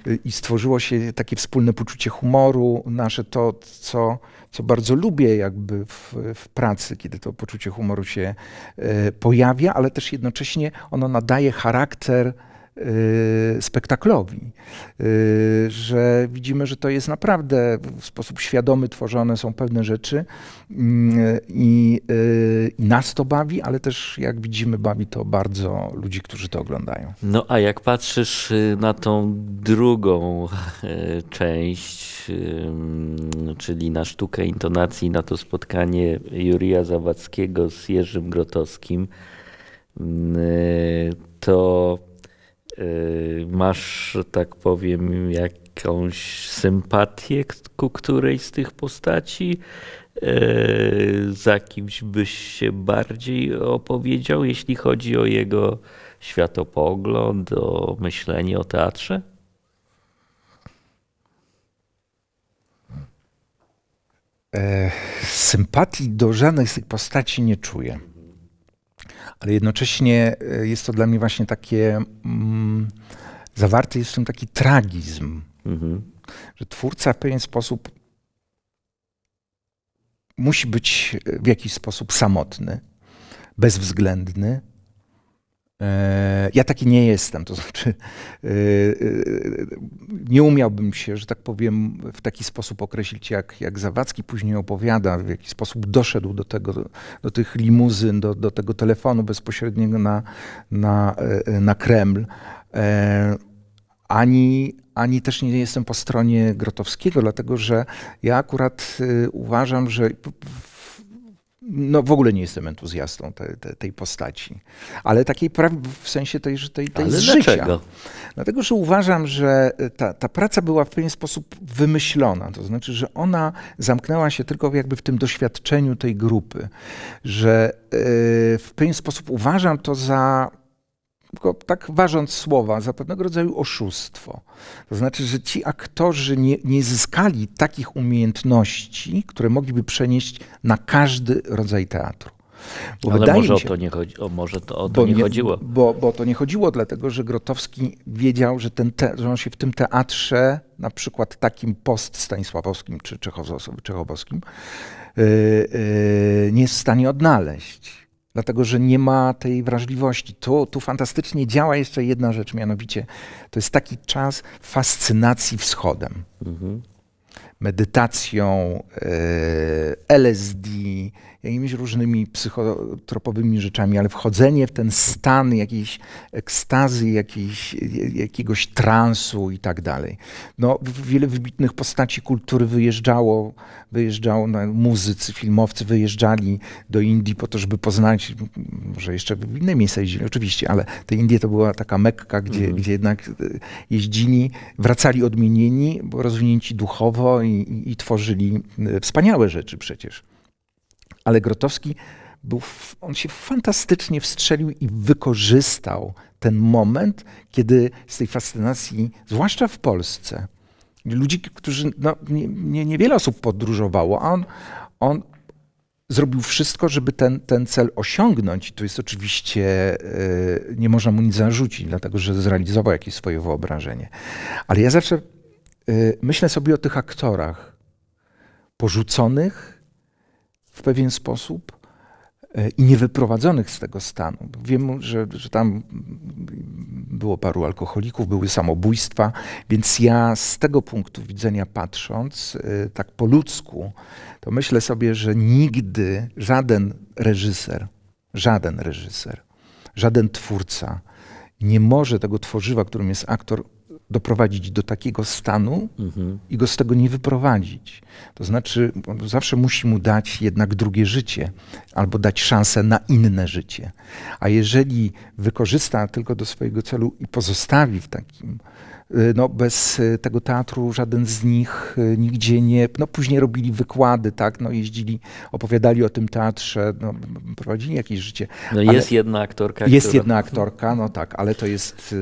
y, y, I, stworzyło się takie wspólne poczucie humoru nasze, to co co bardzo lubię jakby w, w pracy, kiedy to poczucie humoru się e, pojawia, ale też jednocześnie ono nadaje charakter Y, spektaklowi, y, że widzimy, że to jest naprawdę w sposób świadomy tworzone są pewne rzeczy mm, y, i, nas to bawi, ale też jak widzimy, bawi to bardzo ludzi, którzy to oglądają. No a jak patrzysz na tą drugą część, mm, czyli na sztukę intonacji, na to spotkanie Jurija Zawadzkiego z Jerzym Grotowskim, to Y, masz, tak powiem, jakąś sympatię ku której z tych postaci? Y, za kimś byś się bardziej opowiedział, jeśli chodzi o jego światopogląd, o myślenie o teatrze? E, sympatii do żadnej z tych postaci nie czuję ale jednocześnie e, jest to dla mnie właśnie takie, mm, zawarty jest w tym taki tragizm, mhm. że twórca w pewien sposób musi być e, w jakiś sposób samotny, bezwzględny, E, ja taki nie jestem, to znaczy e, e, nie umiałbym się, że tak powiem, w taki sposób określić, jak, jak Zawadzki później opowiada, w jaki sposób doszedł do, tego, do tych limuzyn, do, do tego telefonu bezpośredniego na, na, na Kreml. Ani, ani też nie jestem po stronie Grotowskiego, dlatego że ja akurat uważam, że no w ogóle nie jestem entuzjastą te, te, tej postaci, ale takiej w sensie tej, tej, tej ale z życia. Dlaczego? Dlatego, że uważam, że e, ta, ta praca była w pewien sposób wymyślona, to znaczy, że ona zamknęła się tylko jakby w tym doświadczeniu tej grupy, że yy, w pewien sposób uważam to za tylko tak ważąc słowa, za pewnego rodzaju oszustwo. To znaczy, że ci aktorzy nie, nie zyskali takich umiejętności, które mogliby przenieść na każdy rodzaj teatru. Bo Ale może, się, o to nie chodzi, o, może to, o to nie, nie, chodziło. Bo, bo to nie chodziło, dlatego że Grotowski wiedział, że, ten te, że on się w tym teatrze, na przykład takim post-stanisławowskim czy czechowskim, yy, yy, nie jest w stanie odnaleźć dlatego że nie ma tej wrażliwości. Tu, tu fantastycznie działa jeszcze jedna rzecz, mianowicie to jest taki czas fascynacji wschodem. Mhm. Medytacją, e, LSD, jakimiś różnymi psychotropowymi rzeczami, ale wchodzenie w ten stan jakiejś ekstazy, jakiejś, jakiegoś transu i tak dalej. No, wiele wybitnych postaci kultury wyjeżdżało, wyjeżdżało no, muzycy, filmowcy wyjeżdżali do Indii po to, żeby poznać, może jeszcze w inne miejsca jeździli, oczywiście, ale te Indie to była taka mekka, gdzie, mhm. gdzie jednak e, jeździli, wracali odmienieni, bo rozwinięci duchowo i, i, i tworzyli e, wspaniałe rzeczy przecież. Ale Grotowski był, on się fantastycznie wstrzelił i wykorzystał ten moment, kiedy z tej fascynacji, zwłaszcza w Polsce, ludzi, którzy, no, nie, nie, niewiele osób podróżowało, a on, on zrobił wszystko, żeby ten, ten cel osiągnąć. I to jest oczywiście, yy, nie można mu nic zarzucić, dlatego że zrealizował jakieś swoje wyobrażenie. Ale ja zawsze yy, myślę sobie o tych aktorach porzuconych, w pewien sposób e, i niewyprowadzonych z tego stanu. Wiem, że, że tam było paru alkoholików, były samobójstwa, więc ja z tego punktu widzenia patrząc, e, tak po ludzku, to myślę sobie, że nigdy żaden reżyser, żaden reżyser, żaden twórca nie może tego tworzywa, którym jest aktor, doprowadzić do takiego stanu mhm. i go z tego nie wyprowadzić. To znaczy, zawsze musi mu dać jednak drugie życie albo dać szansę na inne życie. A jeżeli wykorzysta tylko do swojego celu i pozostawi w takim Y, no, bez y, tego teatru żaden z nich y, nigdzie nie. No, później robili wykłady, tak, no, jeździli, opowiadali o tym teatrze, no, prowadzili jakieś życie. No jest jedna aktorka. Jest która... jedna aktorka, no tak, ale to jest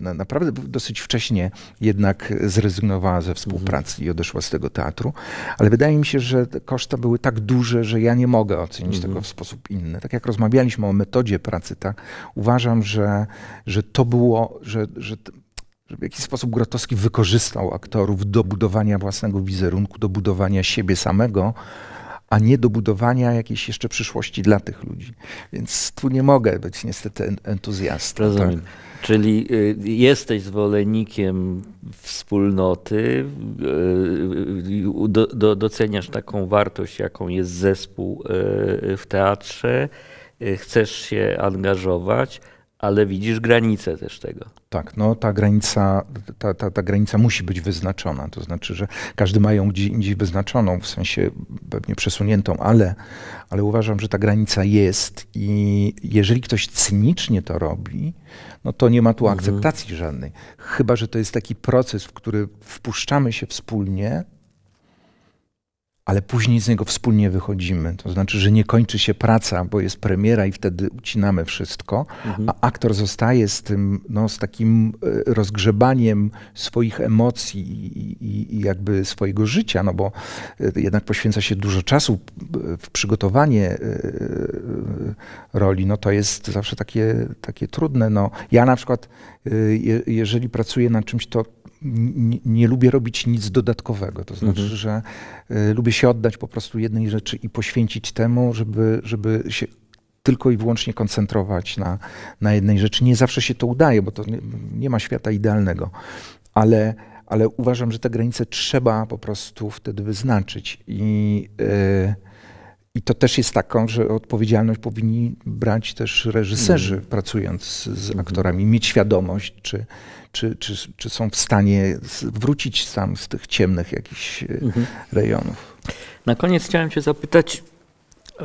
no, naprawdę dosyć wcześnie jednak zrezygnowała ze współpracy mhm. i odeszła z tego teatru. Ale wydaje mi się, że koszta były tak duże, że ja nie mogę ocenić mhm. tego w sposób inny. Tak jak rozmawialiśmy o metodzie pracy, tak, uważam, że, że to było, że, że że w jakiś sposób Grotowski wykorzystał aktorów do budowania własnego wizerunku, do budowania siebie samego, a nie do budowania jakiejś jeszcze przyszłości dla tych ludzi. Więc tu nie mogę być niestety entuzjastą. Tak? Rozumiem. Tak? Czyli y, jesteś zwolennikiem wspólnoty, y, y, doceniasz taką wartość, jaką jest zespół w teatrze, chcesz się angażować ale widzisz granicę też tego. Tak, no ta granica, ta, ta, ta granica musi być wyznaczona, to znaczy, że każdy ma ją gdzie indziej wyznaczoną, w sensie pewnie przesuniętą, ale, ale uważam, że ta granica jest i jeżeli ktoś cynicznie to robi, no to nie ma tu mhm. akceptacji mhm. żadnej. Chyba, że to jest taki proces, w który wpuszczamy się wspólnie, ale później z niego wspólnie wychodzimy. To znaczy, że nie kończy się praca, bo jest premiera i wtedy ucinamy wszystko, mhm. a aktor zostaje z tym, no, z takim e, rozgrzebaniem swoich emocji i, i jakby swojego życia, no bo e, jednak poświęca się dużo czasu e, w przygotowanie roli. No to jest zawsze takie, takie trudne. No, ja na przykład Y, je, jeżeli pracuję nad czymś, to nie, nie lubię robić nic dodatkowego. To znaczy, mhm. że y, lubię się oddać po prostu jednej rzeczy i poświęcić temu, żeby, żeby się tylko i wyłącznie koncentrować na, na jednej rzeczy. Nie zawsze się to udaje, bo to nie, nie ma świata idealnego, ale, ale uważam, że te granice trzeba po prostu wtedy wyznaczyć. I. Y, i to też jest taką, że odpowiedzialność powinni brać też reżyserzy, mm. pracując z, z mm. aktorami, mieć świadomość, czy, czy, czy, czy są w stanie wrócić sam z tych ciemnych jakichś mm. rejonów. Na koniec chciałem Cię zapytać e,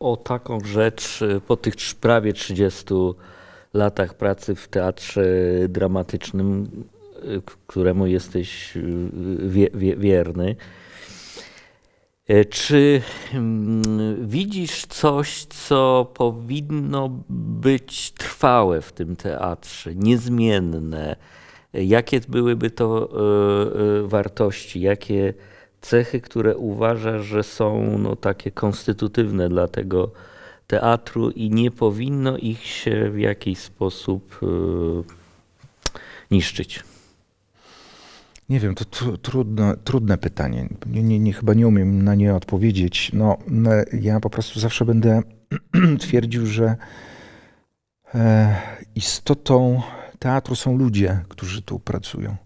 o taką rzecz. E, po tych prawie 30 latach pracy w teatrze dramatycznym, e, któremu jesteś wie, wie, wierny. E, czy mm, widzisz coś, co powinno być trwałe w tym teatrze, niezmienne? Jakie byłyby to e, e, wartości? Jakie cechy, które uważasz, że są no, takie konstytutywne dla tego teatru i nie powinno ich się w jakiś sposób niszczyć? Nie wiem, to trudne, trudne pytanie. Nie, nie, nie, chyba nie umiem na nie odpowiedzieć. No, e, ja po prostu zawsze będę twierdził, że e, istotą teatru są ludzie, którzy tu pracują.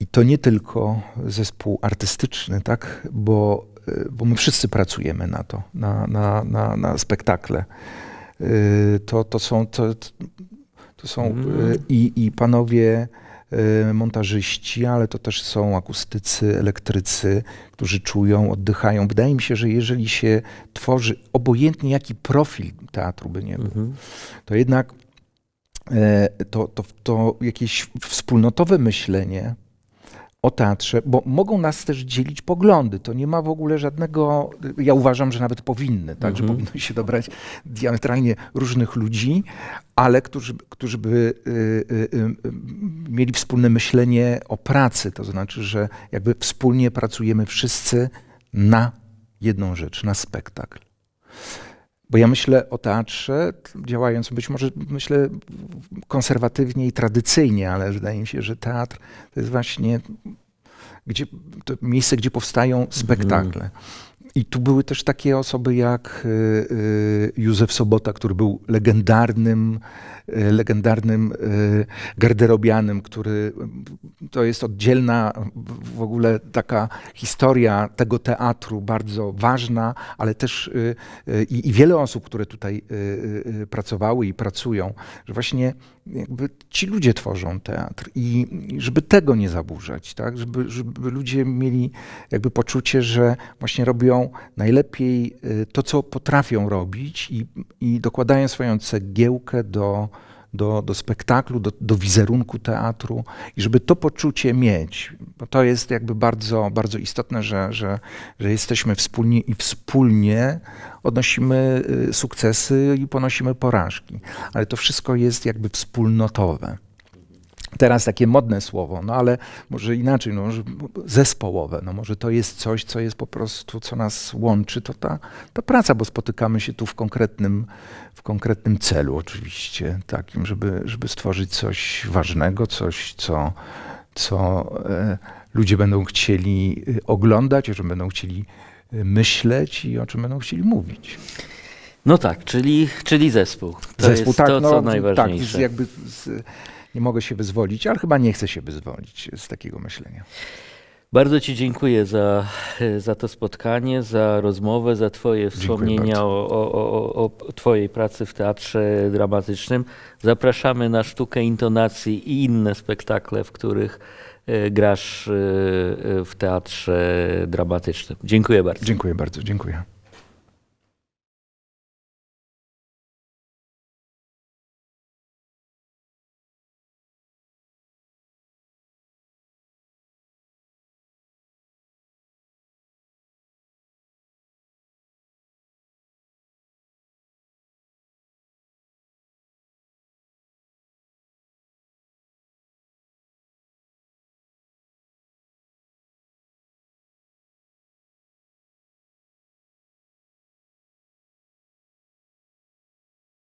I to nie tylko zespół artystyczny, tak? bo, e, bo my wszyscy pracujemy na to, na, na, na, na spektakle. To, to są, to, to są mm. i, i panowie Y, montażyści, ale to też są akustycy, elektrycy, którzy czują, oddychają. Wydaje mi się, że jeżeli się tworzy, obojętnie jaki profil teatru by nie był, mhm. to jednak y, to, to, to jakieś wspólnotowe myślenie, o teatrze, bo mogą nas też dzielić poglądy. To nie ma w ogóle żadnego. Ja uważam, że nawet powinny, tak, że mhm. powinno się dobrać diametralnie różnych ludzi, ale którzy, którzy by y, y, y, y, mieli wspólne myślenie o pracy. To znaczy, że jakby wspólnie pracujemy wszyscy na jedną rzecz, na spektakl. Bo ja myślę o teatrze działając, być może myślę konserwatywnie i tradycyjnie, ale wydaje mi się, że teatr to jest właśnie gdzie, to miejsce, gdzie powstają mhm. spektakle. I tu były też takie osoby jak y, y, Józef Sobota, który był legendarnym Y, legendarnym y, garderobianym, który to jest oddzielna w ogóle taka historia tego teatru, bardzo ważna, ale też y, i, i wiele osób, które tutaj pracowały i pracują, że właśnie ci ludzie tworzą teatr i żeby tego nie zaburzać, tak? żeby, żeby ludzie mieli jakby poczucie, że właśnie robią najlepiej to, co potrafią robić i, i dokładają swoją cegiełkę do do, do spektaklu, do, do wizerunku teatru i żeby to poczucie mieć, bo to jest jakby bardzo, bardzo istotne, że, że, że jesteśmy wspólnie i wspólnie odnosimy y, sukcesy i ponosimy porażki, ale to wszystko jest jakby wspólnotowe. Teraz takie modne słowo, no ale może inaczej, no może zespołowe, no może to jest coś, co jest po prostu, co nas łączy, to ta, ta praca, bo spotykamy się tu w konkretnym, w konkretnym celu oczywiście, takim, żeby, żeby stworzyć coś ważnego, coś, co, co e, ludzie będą chcieli e, oglądać, o czym będą chcieli e, myśleć i o czym będą chcieli mówić. No tak, czyli, czyli zespół. To zespół, jest tak, to, no, co tak, najważniejsze. Tak, jakby z, nie mogę się wyzwolić, ale chyba nie chcę się wyzwolić z takiego myślenia. Bardzo Ci dziękuję za, za to spotkanie, za rozmowę, za Twoje wspomnienia o, o, o, o, Twojej pracy w teatrze dramatycznym. Zapraszamy na sztukę intonacji i inne spektakle, w których e, grasz e, w teatrze dramatycznym. Dziękuję bardzo. Dziękuję bardzo, dziękuję.